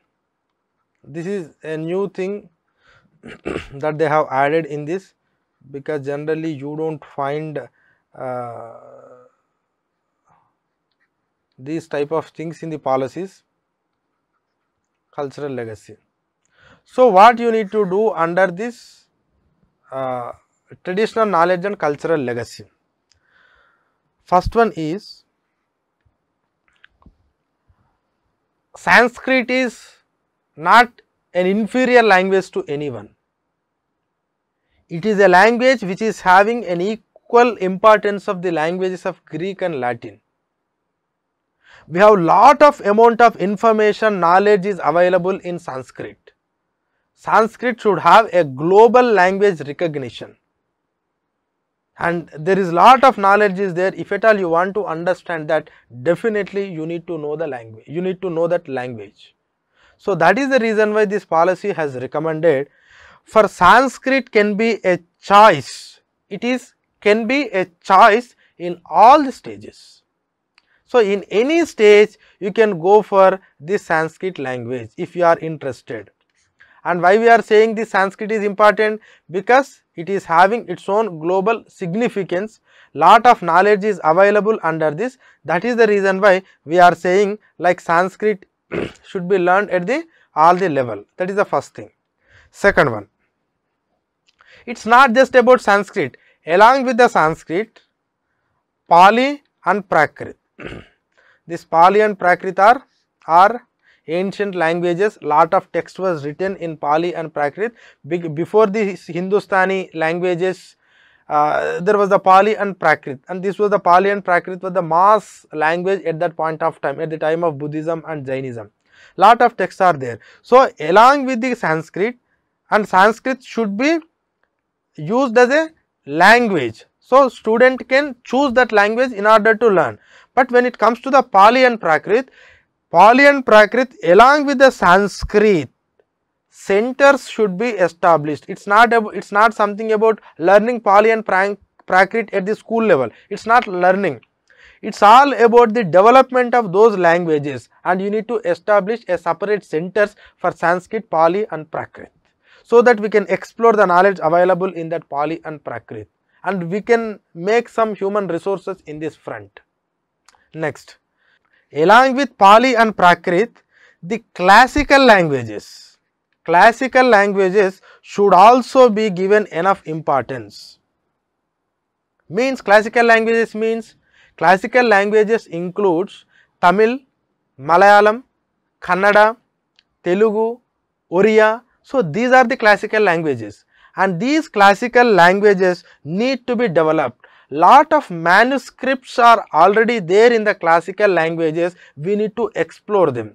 This is a new thing that they have added in this because generally you do not find uh, these type of things in the policies cultural legacy. So, what you need to do under this uh, traditional knowledge and cultural legacy? First one is Sanskrit is not an inferior language to anyone. It is a language which is having an equal importance of the languages of Greek and Latin. We have lot of amount of information knowledge is available in Sanskrit. Sanskrit should have a global language recognition and there is lot of knowledge is there if at all you want to understand that definitely you need to know the language you need to know that language so, that is the reason why this policy has recommended for Sanskrit can be a choice, it is can be a choice in all the stages. So, in any stage you can go for this Sanskrit language if you are interested. And why we are saying this Sanskrit is important? Because it is having its own global significance, lot of knowledge is available under this. That is the reason why we are saying like Sanskrit should be learned at the all the level that is the first thing. Second one, it's not just about Sanskrit along with the Sanskrit Pali and Prakrit. this Pali and Prakrit are, are ancient languages lot of text was written in Pali and Prakrit before the Hindustani languages uh, there was the Pali and Prakrit and this was the Pali and Prakrit was the mass language at that point of time at the time of Buddhism and Jainism. Lot of texts are there. So, along with the Sanskrit and Sanskrit should be used as a language. So, student can choose that language in order to learn. But when it comes to the Pali and Prakrit, Pali and Prakrit along with the Sanskrit centers should be established it's not it's not something about learning pali and prakrit at the school level it's not learning it's all about the development of those languages and you need to establish a separate centers for sanskrit pali and prakrit so that we can explore the knowledge available in that pali and prakrit and we can make some human resources in this front next along with pali and prakrit the classical languages classical languages should also be given enough importance. Means classical languages means classical languages includes Tamil, Malayalam, Kannada, Telugu, Oriya. So, these are the classical languages and these classical languages need to be developed. Lot of manuscripts are already there in the classical languages, we need to explore them.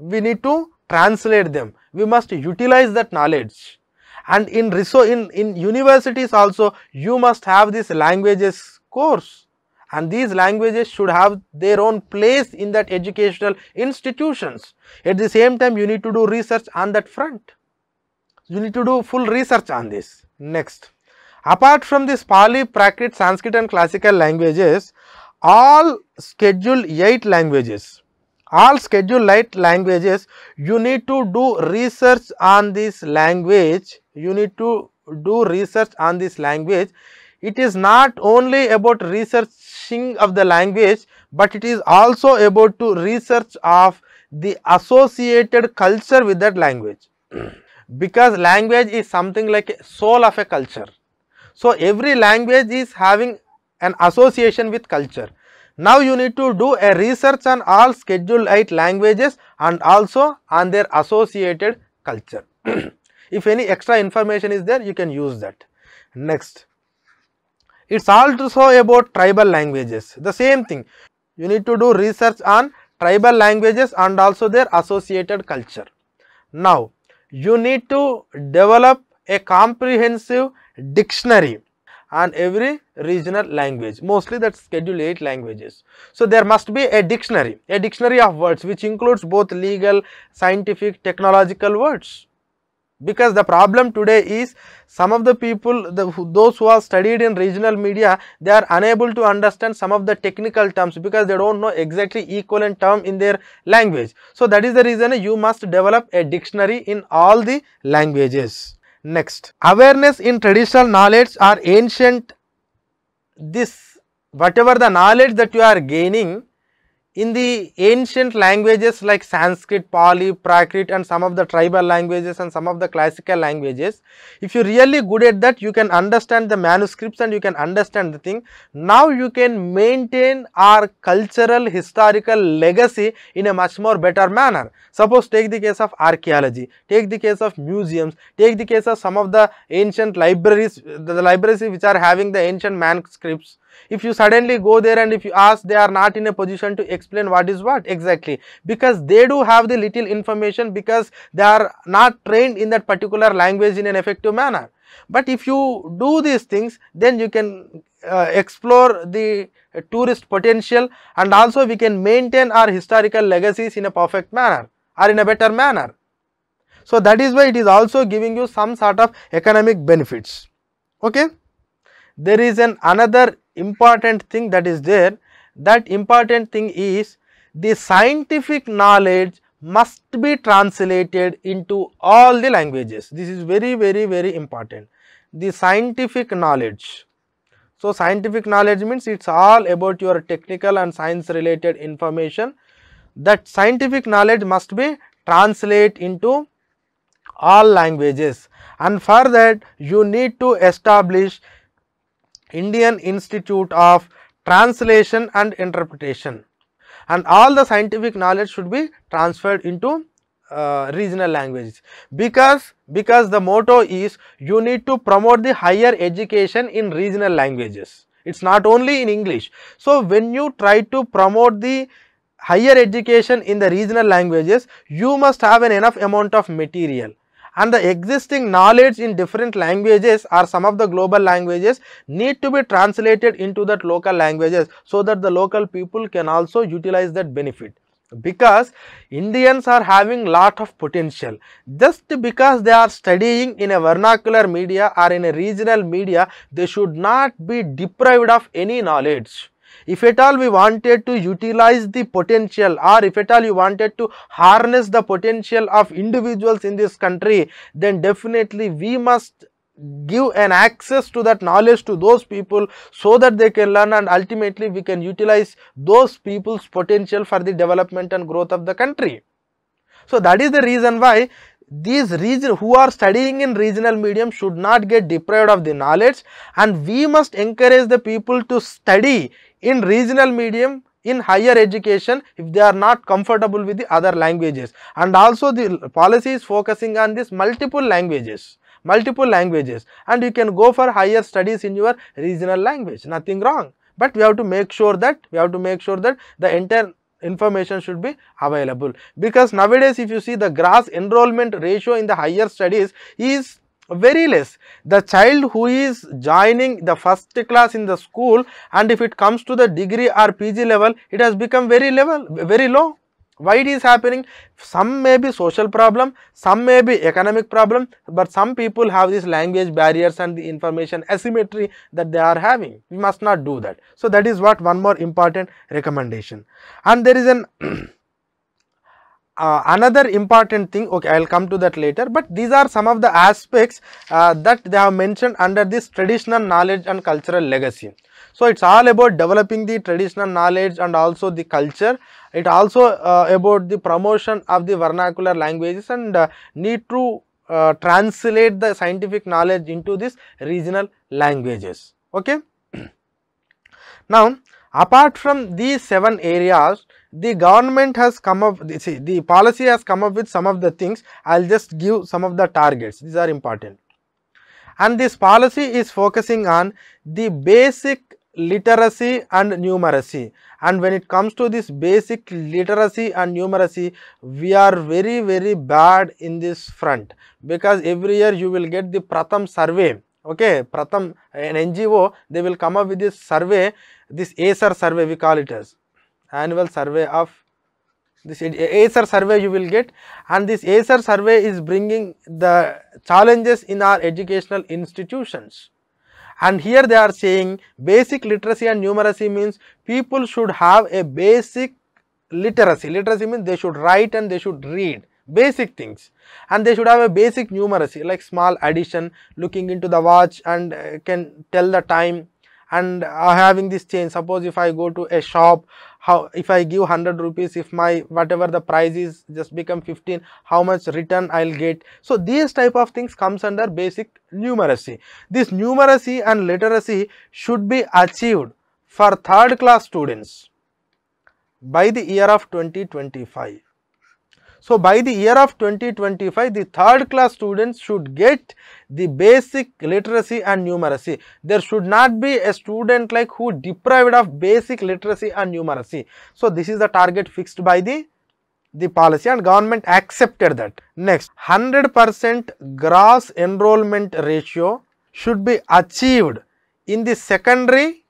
We need to translate them. We must utilize that knowledge. And in, in, in universities also, you must have this languages course. And these languages should have their own place in that educational institutions. At the same time, you need to do research on that front. You need to do full research on this. Next. Apart from this Pali, Prakrit, Sanskrit and classical languages, all scheduled 8 languages all schedule light languages you need to do research on this language you need to do research on this language it is not only about researching of the language but it is also about to research of the associated culture with that language because language is something like a soul of a culture so every language is having an association with culture now you need to do a research on all Schedule 8 languages and also on their associated culture. if any extra information is there, you can use that. Next, it's also about tribal languages. The same thing, you need to do research on tribal languages and also their associated culture. Now, you need to develop a comprehensive dictionary and every regional language mostly that's schedule 8 languages so there must be a dictionary a dictionary of words which includes both legal scientific technological words because the problem today is some of the people the, those who are studied in regional media they are unable to understand some of the technical terms because they don't know exactly equivalent term in their language so that is the reason you must develop a dictionary in all the languages Next, awareness in traditional knowledge or ancient this whatever the knowledge that you are gaining in the ancient languages like Sanskrit, Pali, Prakrit and some of the tribal languages and some of the classical languages, if you really good at that, you can understand the manuscripts and you can understand the thing. Now you can maintain our cultural historical legacy in a much more better manner. Suppose take the case of archaeology, take the case of museums, take the case of some of the ancient libraries, the, the libraries which are having the ancient manuscripts if you suddenly go there and if you ask they are not in a position to explain what is what exactly because they do have the little information because they are not trained in that particular language in an effective manner but if you do these things then you can uh, explore the uh, tourist potential and also we can maintain our historical legacies in a perfect manner or in a better manner. So, that is why it is also giving you some sort of economic benefits. Okay? There is an another important thing that is there, that important thing is the scientific knowledge must be translated into all the languages. This is very, very, very important. The scientific knowledge. So, scientific knowledge means it is all about your technical and science related information. That scientific knowledge must be translate into all languages and for that you need to establish Indian Institute of Translation and Interpretation and all the scientific knowledge should be transferred into uh, regional languages because because the motto is you need to promote the higher education in regional languages it's not only in english so when you try to promote the higher education in the regional languages you must have an enough amount of material and the existing knowledge in different languages or some of the global languages need to be translated into that local languages so that the local people can also utilize that benefit because Indians are having lot of potential just because they are studying in a vernacular media or in a regional media they should not be deprived of any knowledge if at all we wanted to utilize the potential or if at all you wanted to harness the potential of individuals in this country, then definitely we must give an access to that knowledge to those people so that they can learn and ultimately we can utilize those people's potential for the development and growth of the country. So that is the reason why these region who are studying in regional medium should not get deprived of the knowledge and we must encourage the people to study in regional medium in higher education if they are not comfortable with the other languages and also the policy is focusing on this multiple languages multiple languages and you can go for higher studies in your regional language nothing wrong but we have to make sure that we have to make sure that the entire information should be available because nowadays if you see the grass enrollment ratio in the higher studies is very less the child who is joining the first class in the school and if it comes to the degree or pg level it has become very level very low why it is happening some may be social problem some may be economic problem but some people have these language barriers and the information asymmetry that they are having we must not do that so that is what one more important recommendation and there is an uh, another important thing okay i'll come to that later but these are some of the aspects uh, that they have mentioned under this traditional knowledge and cultural legacy so it's all about developing the traditional knowledge and also the culture it also uh, about the promotion of the vernacular languages and uh, need to uh, translate the scientific knowledge into these regional languages okay now apart from these seven areas the government has come up, see, the policy has come up with some of the things. I will just give some of the targets, these are important. And this policy is focusing on the basic literacy and numeracy and when it comes to this basic literacy and numeracy we are very very bad in this front because every year you will get the pratham survey okay pratham an ngo they will come up with this survey this acer survey we call it as annual survey of this ACER survey you will get and this ACER survey is bringing the challenges in our educational institutions. And here they are saying basic literacy and numeracy means people should have a basic literacy. Literacy means they should write and they should read basic things and they should have a basic numeracy like small addition looking into the watch and uh, can tell the time and uh, having this change suppose if i go to a shop how if i give 100 rupees if my whatever the price is just become 15 how much return i'll get so these type of things comes under basic numeracy this numeracy and literacy should be achieved for third class students by the year of 2025 so, by the year of 2025, the third class students should get the basic literacy and numeracy. There should not be a student like who deprived of basic literacy and numeracy. So, this is the target fixed by the the policy and government accepted that. Next, 100% gross enrollment ratio should be achieved in the secondary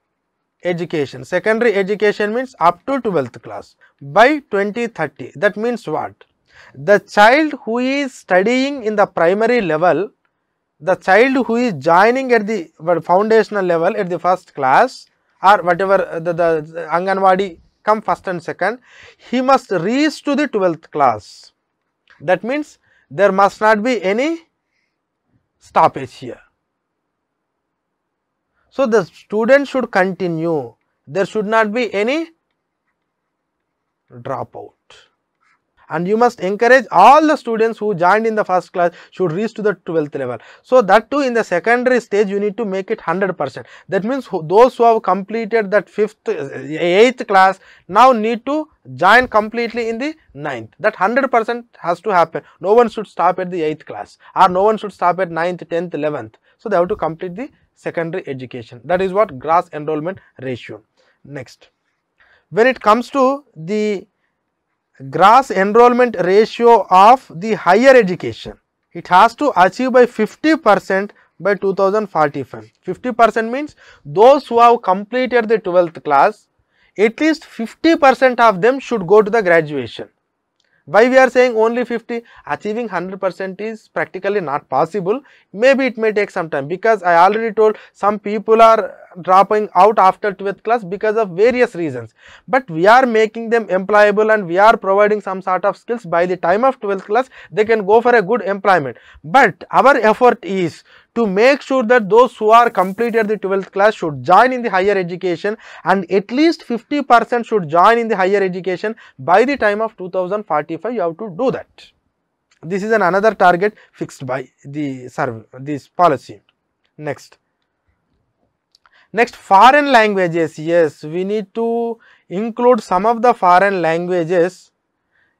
education. Secondary education means up to 12th class by 2030. That means what? The child who is studying in the primary level, the child who is joining at the foundational level at the first class or whatever uh, the, the, the Anganwadi come first and second, he must reach to the 12th class. That means there must not be any stoppage here. So, the student should continue, there should not be any dropout and you must encourage all the students who joined in the first class should reach to the 12th level. So, that too in the secondary stage you need to make it 100 percent. That means those who have completed that 5th, 8th uh, class now need to join completely in the 9th. That 100 percent has to happen. No one should stop at the 8th class or no one should stop at 9th, 10th, 11th. So, they have to complete the secondary education. That is what gross enrollment ratio. Next, when it comes to the gross enrollment ratio of the higher education. It has to achieve by 50 percent by 2045. 50 percent means those who have completed the 12th class, at least 50 percent of them should go to the graduation. Why we are saying only 50? Achieving 100 percent is practically not possible. Maybe it may take some time because I already told some people are dropping out after 12th class because of various reasons but we are making them employable and we are providing some sort of skills by the time of 12th class they can go for a good employment but our effort is to make sure that those who are completed the 12th class should join in the higher education and at least 50 percent should join in the higher education by the time of 2045 you have to do that this is an another target fixed by the survey this policy next Next, foreign languages. Yes, we need to include some of the foreign languages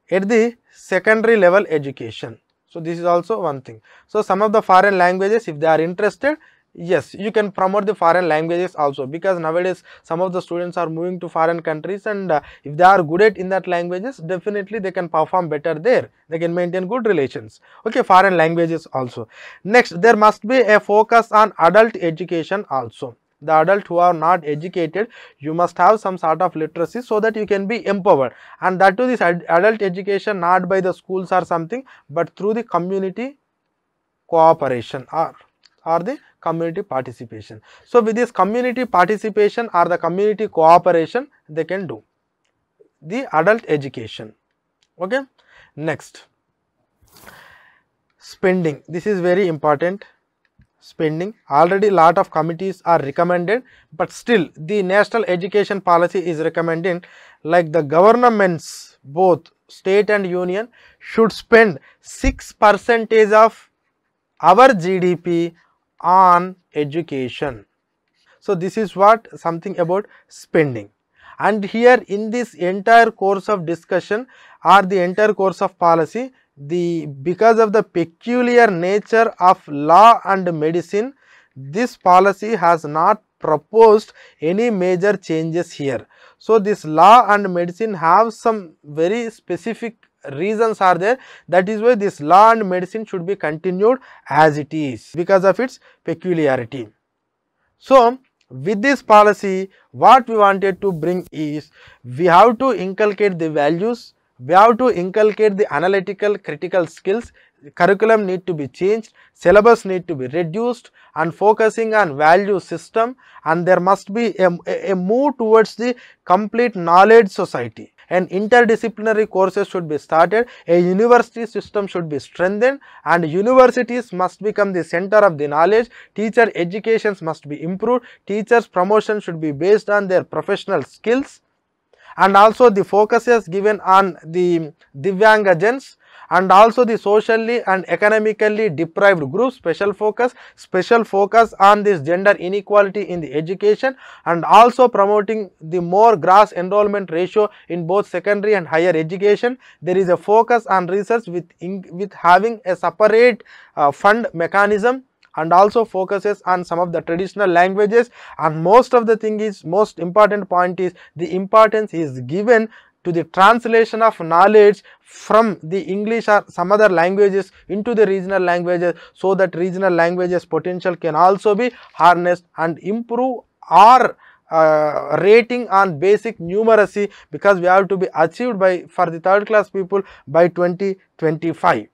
at the secondary level education. So, this is also one thing. So, some of the foreign languages, if they are interested, yes, you can promote the foreign languages also because nowadays some of the students are moving to foreign countries and uh, if they are good at in that languages, definitely they can perform better there. They can maintain good relations. Okay, foreign languages also. Next, there must be a focus on adult education also the adult who are not educated you must have some sort of literacy so that you can be empowered and that this adult education not by the schools or something but through the community cooperation or or the community participation. So, with this community participation or the community cooperation they can do the adult education. Okay. Next, spending. This is very important spending already lot of committees are recommended but still the national education policy is recommending like the governments both state and union should spend 6 percentage of our GDP on education. So, this is what something about spending and here in this entire course of discussion or the entire course of policy the because of the peculiar nature of law and medicine this policy has not proposed any major changes here so this law and medicine have some very specific reasons are there that is why this law and medicine should be continued as it is because of its peculiarity so with this policy what we wanted to bring is we have to inculcate the values we have to inculcate the analytical critical skills curriculum need to be changed syllabus need to be reduced and focusing on value system and there must be a, a, a move towards the complete knowledge society and interdisciplinary courses should be started, a university system should be strengthened and universities must become the center of the knowledge, teacher educations must be improved, teachers promotion should be based on their professional skills and also the focus is given on the Divyangajans and also the socially and economically deprived groups special focus special focus on this gender inequality in the education and also promoting the more grass enrollment ratio in both secondary and higher education there is a focus on research with with having a separate uh, fund mechanism and also focuses on some of the traditional languages and most of the thing is most important point is the importance is given to the translation of knowledge from the English or some other languages into the regional languages so that regional languages potential can also be harnessed and improve our uh, rating on basic numeracy because we have to be achieved by for the third class people by 2025.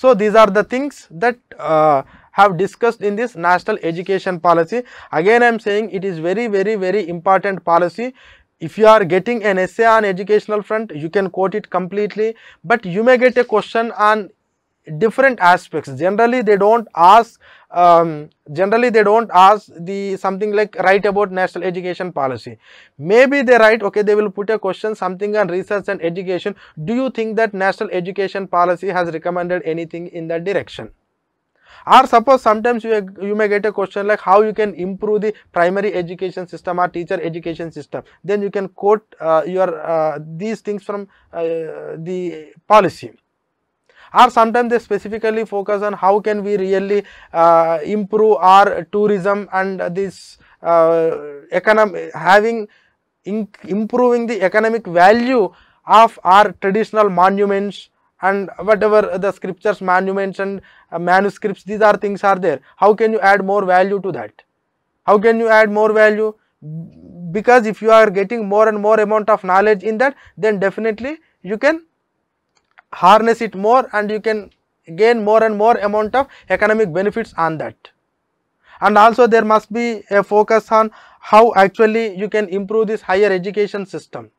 So, these are the things that uh, have discussed in this national education policy. Again, I am saying it is very, very, very important policy. If you are getting an essay on educational front, you can quote it completely, but you may get a question on different aspects. Generally, they don't ask um, generally they don't ask the something like write about national education policy. Maybe they write, okay, they will put a question something on research and education. Do you think that national education policy has recommended anything in that direction? Or suppose sometimes you, you may get a question like how you can improve the primary education system or teacher education system. Then you can quote uh, your uh, these things from uh, the policy or sometimes they specifically focus on how can we really uh, improve our tourism and this uh, economic having improving the economic value of our traditional monuments and whatever the scriptures monuments and uh, manuscripts these are things are there how can you add more value to that how can you add more value because if you are getting more and more amount of knowledge in that then definitely you can harness it more and you can gain more and more amount of economic benefits on that. And also there must be a focus on how actually you can improve this higher education system.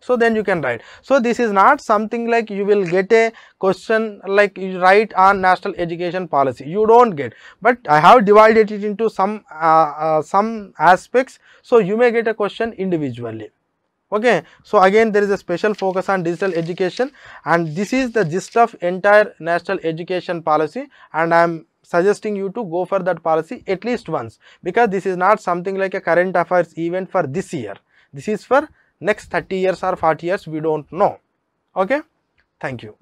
So then you can write. So this is not something like you will get a question like you write on national education policy. You don't get. But I have divided it into some uh, uh, some aspects. So you may get a question individually okay so again there is a special focus on digital education and this is the gist of entire national education policy and i am suggesting you to go for that policy at least once because this is not something like a current affairs event for this year this is for next 30 years or 40 years we don't know okay thank you